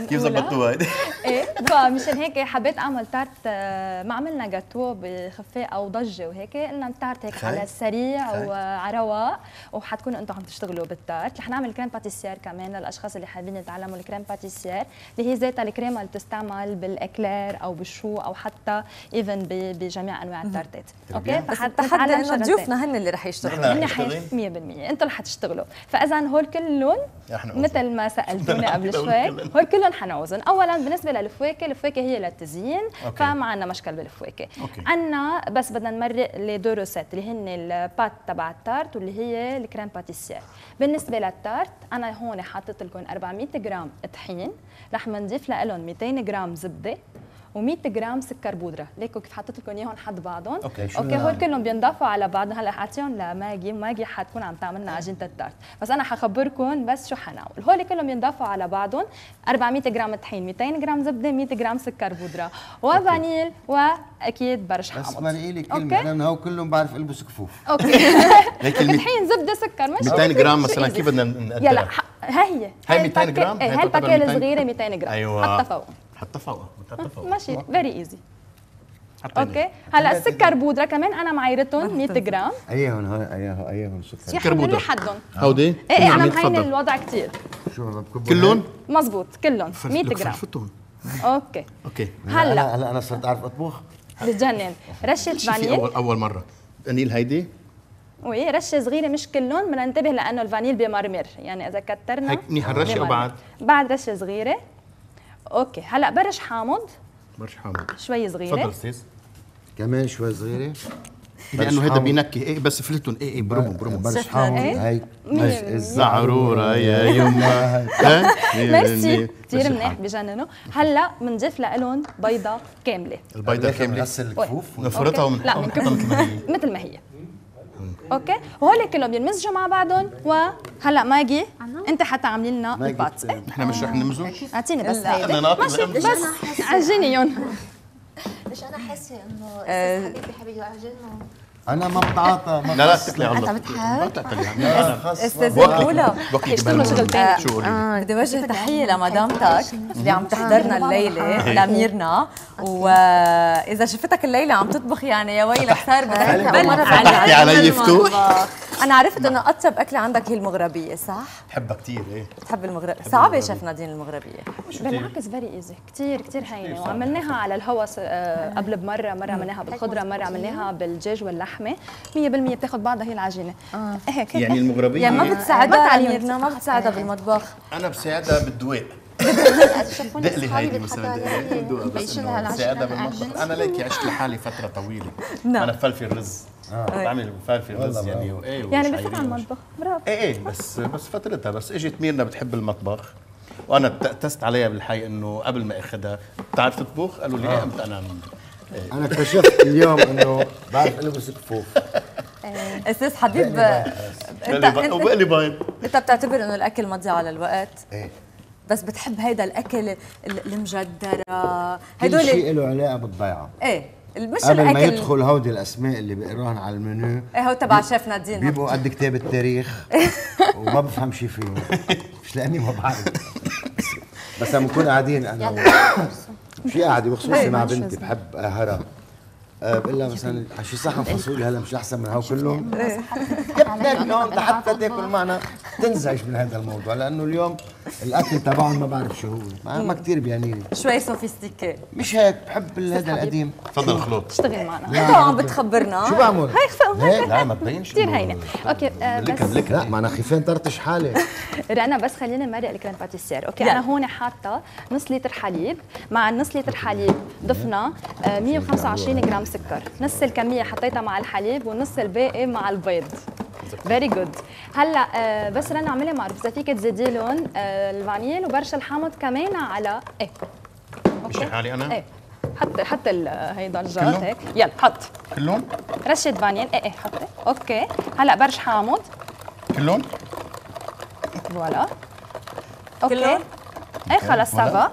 كيف ظبطتوها هيدي؟ ايه فمشان هيك حبيت اعمل تارت آه، ما عملنا جاتوه بخفاء او ضجه وهيك قلنا تارت هيك على طيب. السريع صحيح. طيب. وعلى رواق وحتكونوا انتم عم تشتغلوا بالتارت رح نعمل كريم باتيسير كمان للاشخاص اللي حابين يتعلموا الكريم باتيسير اللي هي ذاتها الكريمه اللي بتستعمل بالاكلير او بالشو او حتى ايفن بجميع انواع التارتات اوكي فحتى حتى انه ضيوفنا هن اللي رح يشتغلوا هن حيشتغلوا 100% انتم رح تشتغلوا فاذا هول كلهم مثل ما سالتونا قبل شوي هول كلهم حنعوزن اولا بالنسبه للفواكه الفواكه هي للتزيين فما عندنا مشكل بالفواكه عندنا بس بدنا نمرق لي دو اللي هن هن البات تبع التارت واللي هي الكريم باتيسير بالنسبه للتارت انا هون حاطط لكم 400 جرام طحين رح نضيف لهم 200 جرام زبده و100 جرام سكر بودره ليكو كيف حطيت لكم اياهم حد بعضهم اوكي شو اوكي هول كلهم بينضافوا على بعض هلا حاطيهم لماجي ماجي حتكون عم تعمل لنا عجينه التارت بس انا حخبركم بس شو حنعمل هول كلهم بينضافوا على بعضهم 400 جرام طحين 200 جرام زبده 100 جرام سكر بودره وفانيل واكيد برش حامض بس بنقي لك كلمه انا هو كلهم بعرف البس كفوف اوكي طحين زبده سكر مش 200 جرام مثلا كيف بدنا نقدر يلا ها هي هي 200 جرام إيه، هي الباكيه الصغيره 200 جرام ايوه حطها فوق حطها فوق ماشي فيري ايزي اوكي هلا السكر بودره كمان انا معايرتهم 100 جرام ايهم هون ايهم ايهم شكرا سكر بودره حدهم هودي ايه ايه نعم، انا معينه الوضع كثير شو هذا كلهم؟ مزبوط كلهم 100 جرام اوكي اوكي هلا هلا انا صرت اعرف اطبخ بتجنن رشه فانيل اول اول مره فانيل هيدي وي رشه صغيره مش كلهم بدنا ننتبه لانه الفانيل بمرمر يعني اذا كترنا هيك منيح الرشه بعد بعد رشه صغيره اوكي هلا برش حامض برش حامض شوي صغيره تفضل استاذ كمان شوي صغيره لانه هذا بينكي ايه بس فلتون ايه ايه برمو برمو برش حامض إيه. هاي الزعرورة يا يما ميرسي كثير منيح بجننوا هلا بنضيف لهم بيضة كاملة البيضة كاملة نغسل الكفوف ونفرطها ومنحطها مثل ما هي مثل ما هي اوكي وهول كلهم بينمزجوا مع بعضهم وهلا ماجي انت حتعملي عاملين لنا البات نحن إيه. مش رح نمزج اعطيني بس هيدي ماشي بس عجيني يون مش انا حاسه انه آه. حبيبي حبيبي عجينه انا ما بتعاطى ما لا لا على الله انت بتحب استاذ الاولى اشتغلوا شغلتين شو بدي وجه تحيه لمدامتك اللي عم تحضرنا آه، الليله آه، آه. لاميرنا واذا شفتك الليله عم تطبخ يعني يا ويلك صار بدك تحكي علي علي فتوح انا عرفت انه اطيب اكله عندك هي المغربيه صح؟ بحبها كثير ايه بتحب المغرب صعبه شيف نادين المغربيه بالعكس فيري ايزي كثير كثير هينه وعملناها على الهوا آه، قبل بمره مره عملناها بالخضره مره عملناها بالدجاج واللحمه 100% بتاخذ بعضها هي العجينه آه. إيه، هيك يعني المغربيه يعني ما بتساعدها ما بتساعدها بالمطبخ انا بساعدها بالدواء دقلي هاي مساعدة بعيشلها العشاء أنا ليكي عشت لحالي فترة طويلة نعم أنا بفلفل الرز آه أيوة. بعمل مفلفل الرز يعني وإيه يعني بيفوت على المطبخ برافو ايه ايه بس بس فترتها بس اجت ميرنا بتحب المطبخ وانا تست عليها بالحي انه قبل ما اخذها بتعرف تطبخ؟ قالوا لي آه. ايه قمت انا انا اكتشفت اليوم انه بعرف البس كفوف إيه. استاذ حبيب انت وبقلي باين انت بتعتبر انه الاكل مضيعه للوقت؟ ايه بس بتحب هيدا الاكل المجدره هدول كل شيء له علاقه بالضيعه ايه مش قبل الاكل ما يدخل هودي الاسماء اللي بقراهم على المنيو ايه هو تبع شيف نادين بيبقوا قد كتاب التاريخ وما بفهم شيء فيهم مش لاني ما بعرف بس لما نكون قاعدين انا في قاعده وخصوصي إيه. مع بنتي بحب اهرها أه بقول لها مثلا شي صحن فاصولي هلا مش احسن من هاو كلهم جبت إيه. لك اليوم لحتى تاكل معنا تنزعج من هذا الموضوع لانه اليوم الاكل تبعهم ما بعرف شو هو ما, ما كثير بيعنيني شوي سوفيستيكي مش هيك بحب هذا القديم تفضل خلود اشتغل معنا انت عم بتخبرنا شو بعمل؟ هي لا ما تبينش كثير هينه اوكي آه بس لا ما انا خفان طرطش حالي رنا بس خلينا نمرق الكريم باتيسير اوكي انا هون حاطه نص لتر حليب مع النص لتر حليب ضفنا 125 آه، جرام سكر نص الكميه حطيتها مع الحليب ونص الباقي مع البيض فيري جود هلا آه، بس رنا اعملي معروف اذا فيك تزيدي لهم آه، الفانيل وبرش الحامض كمان على ايه مشي حالي انا؟ ايه حط حط هيدا الجار هيك يلا حط كلهم رشه فانيل ايه ايه حطي اوكي هلا برش حامض كلهم فوالا اوكي كلهم ايه خلص سافا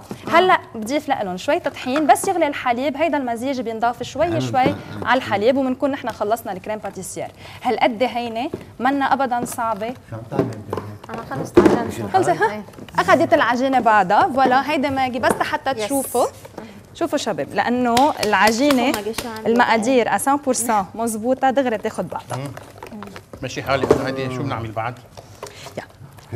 بضيف لهم شوي طحين بس يغلي الحليب هيدا المزيج بينضاف شوي شوي على الحليب وبنكون نحن خلصنا الكريم باتيسير هالقد هينه منا ابدا صعبه شو عم تعمل انا خلصت خلصت اخذت العجينه بعدها فوالا هيدا ماجي بس حتى تشوفوا شوفوا شباب لانه العجينه المقادير 100% مضبوطه دغري بتاخذ بعضها ماشي حالي هيدي شو بنعمل بعد؟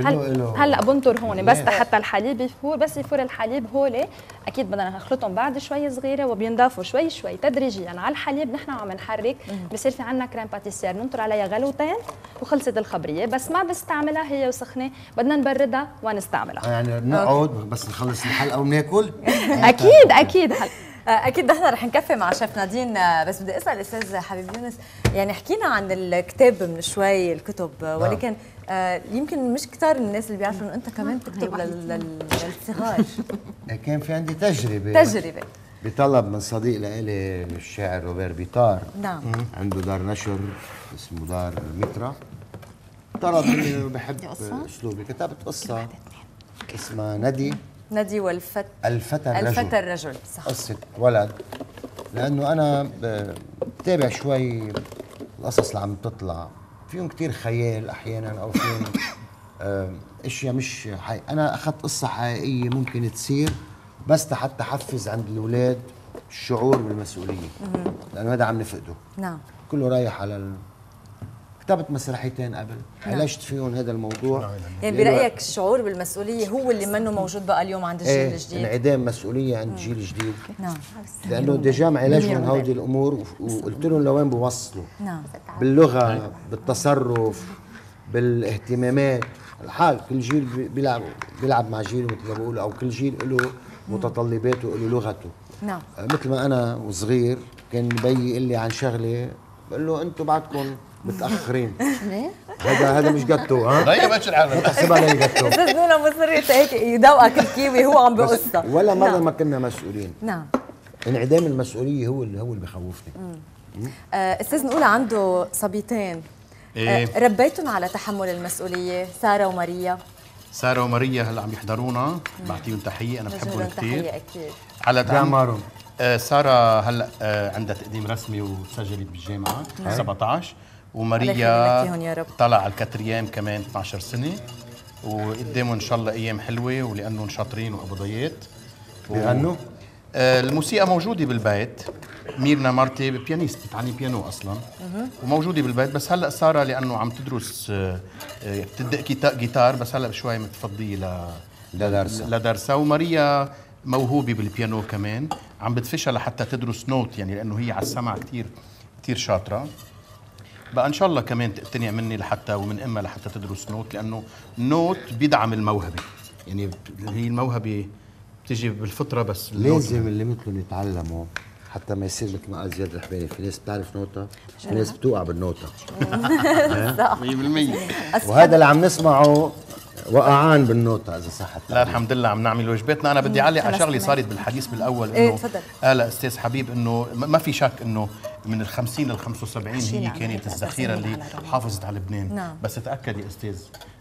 هلا هلا بنطر هون بس حتى الحليب يفور بس يفور الحليب هول اكيد بدنا نخلطهم بعد شوي صغيره وبينضافوا شوي شوي تدريجيا على الحليب نحن عم نحرك بصير في عندنا كريم باتيسير بننطر عليها غلوتين وخلصت الخبريه بس ما بستعملها هي وسخنه بدنا نبردها ونستعملها آه، يعني نقعد بس نخلص الحلقه وناكل اكيد اكيد هلا آه، اكيد نحن رح نكفي مع شيف نادين آه، بس بدي اسال استاذ حبيب يونس يعني حكينا عن الكتاب من شوي الكتب نعم. ولكن آه يمكن مش كتار الناس اللي بيعرفوا انه انت كمان بتكتب للصغار إيه، كان في عندي تجربه تجربه بطلب من صديق لإلي الشاعر روبير بيطار نعم عنده دار نشر اسمه دار مترا طلب مني بحب اسلوبي كتبت قصه اسمها ندي ندي والفت الفتى الرجل الفتى الرجل صح قصه ولد لانه انا بتابع شوي القصص اللي عم تطلع فيهم كتير خيال احيانا او فيهم اشياء مش حي... انا اخذت قصه حقيقيه ممكن تصير بس حتى احفز عند الاولاد الشعور بالمسؤوليه لانه هذا عم نفقده نعم كله رايح على كتبت مسرحيتين قبل عالجت نعم. فيهم هذا الموضوع نعم. يعني برايك الشعور بالمسؤوليه هو اللي منه موجود بقى اليوم عند الجيل ايه الجديد انعدام مسؤوليه عند الجيل الجديد نعم لانه ديجا علاجهم هودي الامور وقلت لهم لوين بوصلوا نعم باللغه نعم. بالتصرف بالاهتمامات الحال كل جيل بيلعب بيلعب مع جيل مثل ما بقول او كل جيل له متطلباته له لغته نعم آه، مثل ما انا وصغير كان بيي يقول لي عن شغله بقول له انتم بعدكم متاخرين إيه؟ هذا هذا مش جاتو ها هي مش العالم تحسبها علي جاتو استاذ نونا مصر هيك يدوقك الكيوي هو عم بقصها ولا مره نعم. ما كنا مسؤولين نعم انعدام المسؤوليه هو اللي هو اللي بخوفني آه، استاذ نقول عنده صبيتين آه، إيه؟ ربيتهم على تحمل المسؤوليه ساره وماريا ساره وماريا هلا عم يحضرونا بعطيهم تحيه انا بحبهم كثير تحيه اكيد على دعمهم آه، ساره هلا عندها تقديم رسمي وسجلت بالجامعه 17 وماريا طلع على الكاتريام كمان 12 سنه وقدامهم ان شاء الله ايام حلوه ولانهم شاطرين وقبضيات بيغنوا؟ و... آه الموسيقى موجوده بالبيت ميرنا مرتي بيانيست بتعني بيانو اصلا وموجوده بالبيت بس هلا ساره لانه عم تدرس آه, آه، بتدق جيتار بس هلا بشوي متفضيه ل لدرسها لدرسها وماريا موهوبه بالبيانو كمان عم بتفشها لحتى تدرس نوت يعني لانه هي على السمع كثير كثير شاطره بقى ان شاء الله كمان تقتنع مني لحتى ومن اما لحتى تدرس نوت لانه نوت بيدعم الموهبه يعني هي الموهبه بتجي بالفطره بس لازم اللي مثلهم يتعلموا حتى ما يصير مثل ما قال زياد الحبيبي في ناس بتعرف نوتة في ناس بتوقع بالنوتة 100% وهذا اللي عم نسمعه وقعان بالنوتة إذا صح لا الحمد لله عم نعمل واجباتنا أنا بدي أعلق على شغلة صارت بالحديث بالأول إيه، إنه قال آه، أستاذ حبيب إنه ما في شك إنه من ال 50 لل 75 هي كانت الذخيره يعني اللي حافظت على لبنان نعم. بس تاكد يا استاذ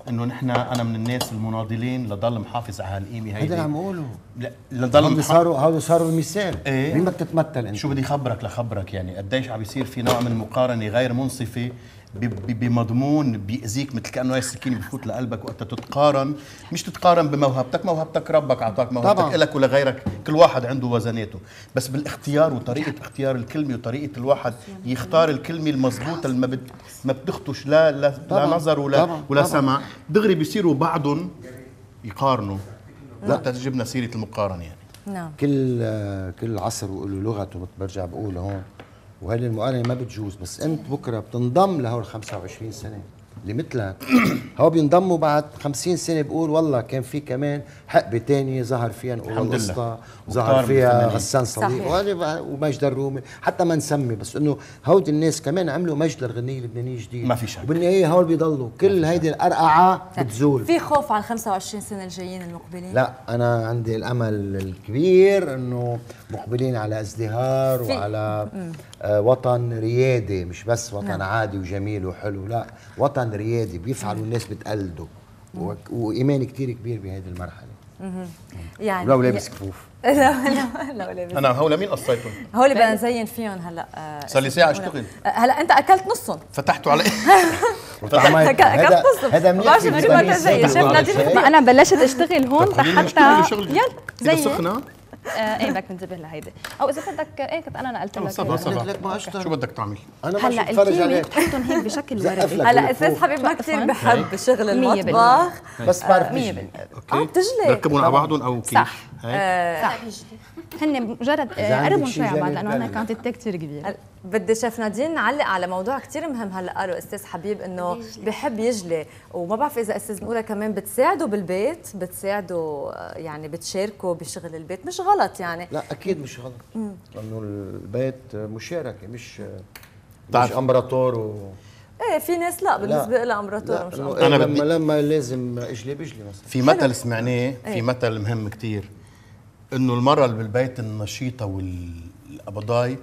انه نحن انا من الناس المناضلين لضل محافظ على هالقيمه هيدي هذا اللي عم اقوله لا لضل هودي صاروا هودي صاروا المثال ايه؟ بدك تتمثل انت شو بدي خبرك لخبرك يعني قديش عم بيصير في نوع من المقارنه غير منصفه بمضمون بيأذيك مثل كانه هي السكين بفوت لقلبك وقتها تتقارن مش تتقارن بموهبتك موهبتك ربك اعطاك موهبتك لك ولغيرك كل واحد عنده وزناته بس بالاختيار وطريقه اختيار الكلمه وطريقه الواحد يختار الكلمه المضبوطه اللي ما ما بتخطش لا لا, لا نظر ولا طبعا. ولا طبعا. سمع دغري بيصيروا بعضهم يقارنوا لا نعم. جبنا سيره المقارنه يعني نعم كل كل عصر وله لغته برجع بقول هون وهذه المقارنه ما بتجوز بس انت بكره بتنضم لهول 25 سنه اللي مثلك هو بينضموا بعد 50 سنه بقول والله كان في كمان حقبه ثانيه ظهر فيها نقول القصه ظهر فيها غسان صديق ومجد الرومي حتى ما نسمي بس انه هودي الناس كمان عملوا مجد الغنيه اللبنانيه جديد ما في شك وبالنهايه هول بيضلوا كل هيدي القرقعه بتزول في خوف على ال 25 سنه الجايين المقبلين لا انا عندي الامل الكبير انه مقبلين على ازدهار وعلى آه، وطن ريادي مش بس وطن نعم. عادي وجميل وحلو لا وطن ريادي بيفعلوا الناس نعم. بتقلده وايمان كتير كبير بهذه المرحله يعني لو لابس كفوف لو لا لابس انا هول مين قصيتهم؟ هول بدنا نزين فيهم هلا آه، صار لي ساعه اشتغل آه، هلا انت اكلت نصهم فتحتوا علي اكلت نصهم هذا منيح شفنا انا بلشت اشتغل هون حتى يلا زين سخنه آه، ايه بدك تنتبه لهيدي او اذا بدك ايه كنت انا نقلت آه، لك صبا صبا شو بدك تعمل انا هلا الكيمي بتحطهم هيك بشكل ورقي هلا استاذ حبيب ما كثير بحب شغل المطبخ بس بعرف 100% اه بتجلي بتركبهم على بعضهم او كيف صح آه، صح هن مجرد قربهم شوي على بعض لانه انا كانت كثير كبيره بدي شيف نادين نعلق على موضوع كثير مهم هلا قاله استاذ حبيب انه بحب يجلي وما بعرف اذا استاذ نقولها كمان بتساعده بالبيت بتساعده آه، يعني بتشاركه بشغل البيت مش غلط يعني لا اكيد مش غلط لانه البيت مشاركه مش مش امبراطور و... ايه في ناس لا بالنسبه لها امبراطور مش انا لما لما لازم اجلي بجلي مثلا في مثل سمعناه في إيه. مثل مهم كثير انه المراه اللي بالبيت النشيطه والابضاي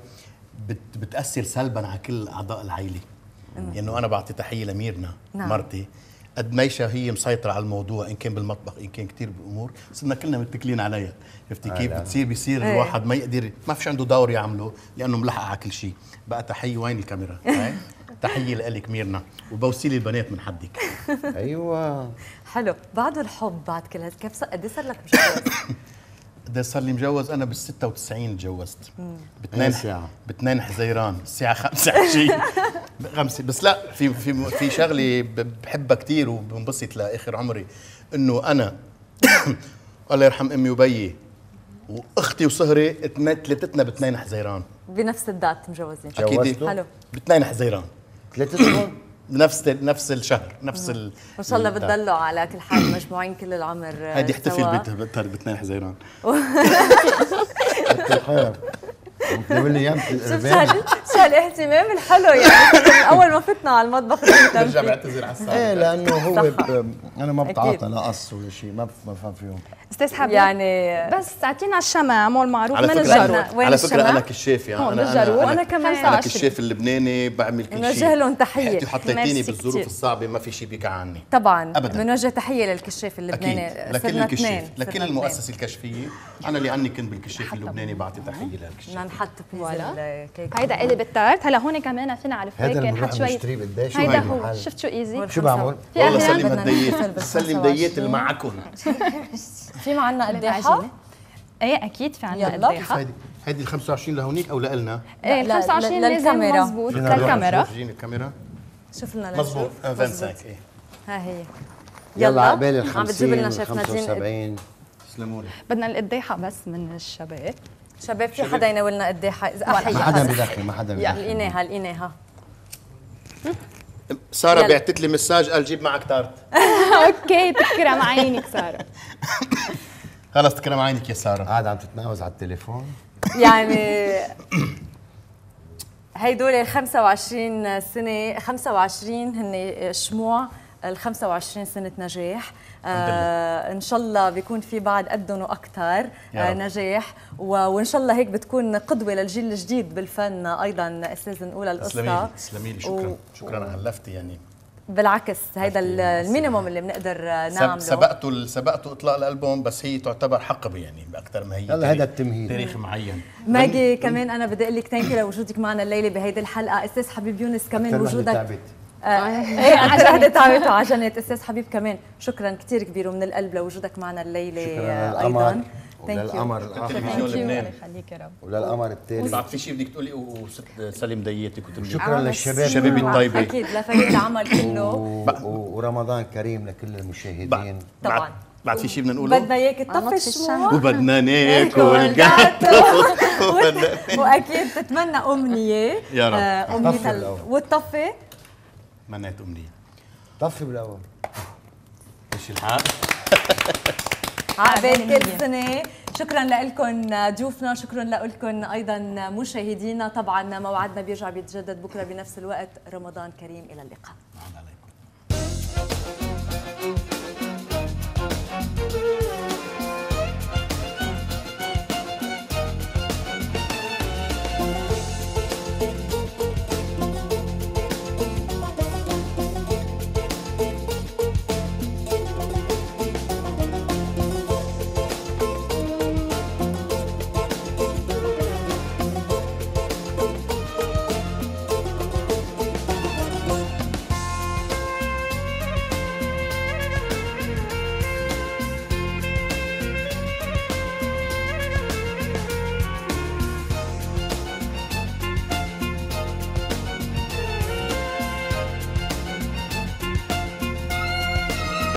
بت بتاثر سلبا على كل اعضاء العائله انه يعني انا بعطي تحيه لميرنا نعم. مرتي قد ميشا هي مسيطرة على الموضوع إن كان بالمطبخ إن كان كثير بأمور صرنا كلنا متكلين عليها عرفتي كيف آه بتصير بيصير ايه. الواحد ما يقدر ما فيش عنده دور يعمله لأنه ملحق على كل شيء بقى تحية وين الكاميرا إيه؟ تحية لك ميرنا وبوسيلي البنات من حدك أيوة حلو بعد الحب بعد كل كيف قد إيه صار لك مشكلة ده صار لي مجوز انا بال 96 تجوزت باثنين إيه باثنين حزيران الساعه 5 عشية خمسة بس لا في في في شغله بحبها كثير وبنبسط لاخر عمري انه انا الله يرحم امي وبيي واختي وصهري اثنين ثلاثتنا باثنين حزيران بنفس الدات مجوزين اكيد حلو باثنين حزيران ثلاثتهم نفس نفس الشهر نفس ال ما شاء الله بتضلوا على كل حال مجموعين كل العمر هيدي احتفل 2 حزيران بتعمل لي اياهم الاهتمام الحلو يعني من اول ما فتنا على المطبخ برجع بعتذر على الساعه ايه لانه هو انا ما بتعاطى لا قص ولا شيء ما بفهم فيهم استاذ حبيب يعني بس اعطينا الشمع مول معروف من الجروة على فكره انا كشاف يعني انا انا, كمان انا كشاف اللبناني بعمل كل شيء بنوجه لهم تحيه انت حطيتيني بالظروف الصعبه ما في شيء بيكع عني طبعا ابدا بنوجه تحيه للكشاف اللبناني لكل الكشاف لكل المؤسسه الكشفيه انا لاني كنت بالكشاف اللبناني بعطي تحيه للكشاف نعم. بنحط فوالا هيدا قلب التارت هلا هون كمان فينا على الفريك نحط شوي هيدا طيب. هو شفت شو ايزي شو بعمل والله سلم الديات سلم ديات اللي معكم في معنا قداحه ايه اكيد في عندنا قديحة هيدي هيدي ال 25 لهونيك او لنا؟ ايه ال 25 لازم مضبوط للكاميرا جيني الكاميرا شوف لنا مضبوط 25 آه، ايه ها هي يلا عبالي ال 50 عم بتجيب لنا 75 تسلموا بدنا القديحه بس من الشباب شباب في حدا يناولنا قد ايه أحيي ما حدا بداخل ما حدا بدخن لقيناها لقيناها ساره بعثت لي مساج قال جيب معك تارت اوكي تكرم عينك ساره خلص تكرم عينك يا ساره قاعد عم تتناوز على التليفون يعني هيدول 25 سنه 25 هن شموع ال 25 سنه نجاح آه ان شاء الله بيكون في بعد قدهم واكثر آه نجاح وان شاء الله هيك بتكون قدوه للجيل الجديد بالفن ايضا استاذ نقول القصه تسلمي لي شكرا و... شكرا اللفت يعني بالعكس هيدا يعني المينيموم اللي بنقدر آه، نعمله سبقته سبقته اطلاق الالبوم بس هي تعتبر حقبه يعني باكثر ما هي هذا التمهيد تاريخ معين ماجي كمان انا بدي اقول لك ثانك لوجودك معنا الليله بهيدي الحلقه استاذ حبيب يونس كمان وجودك ايه عشان تعبت عجنت استاذ حبيب كمان شكرا كثير كبير ومن القلب لوجودك معنا الليله آه، ايضا وللقمر الاخر لبنان يخليك يا رب وللقمر الثاني بعد في شيء بدك تقولي وست سليم دياتي كنت شكرا للشباب الشباب الطيبه اكيد لفريق العمل كله ورمضان كريم لكل المشاهدين طبعا بعد في شيء بدنا نقوله بدنا اياك تطفش إيه، وبدنا ناكل جاتو واكيد تتمنى امنيه يا رب آه، امنيه وتطفي تمنيت امنيه طفي بالاول ماشي الحال عقبال كل سنه شكرا لكم ضيوفنا شكرا لكم ايضا مشاهدينا طبعا موعدنا بيرجع بيتجدد بكره بنفس الوقت رمضان كريم الى اللقاء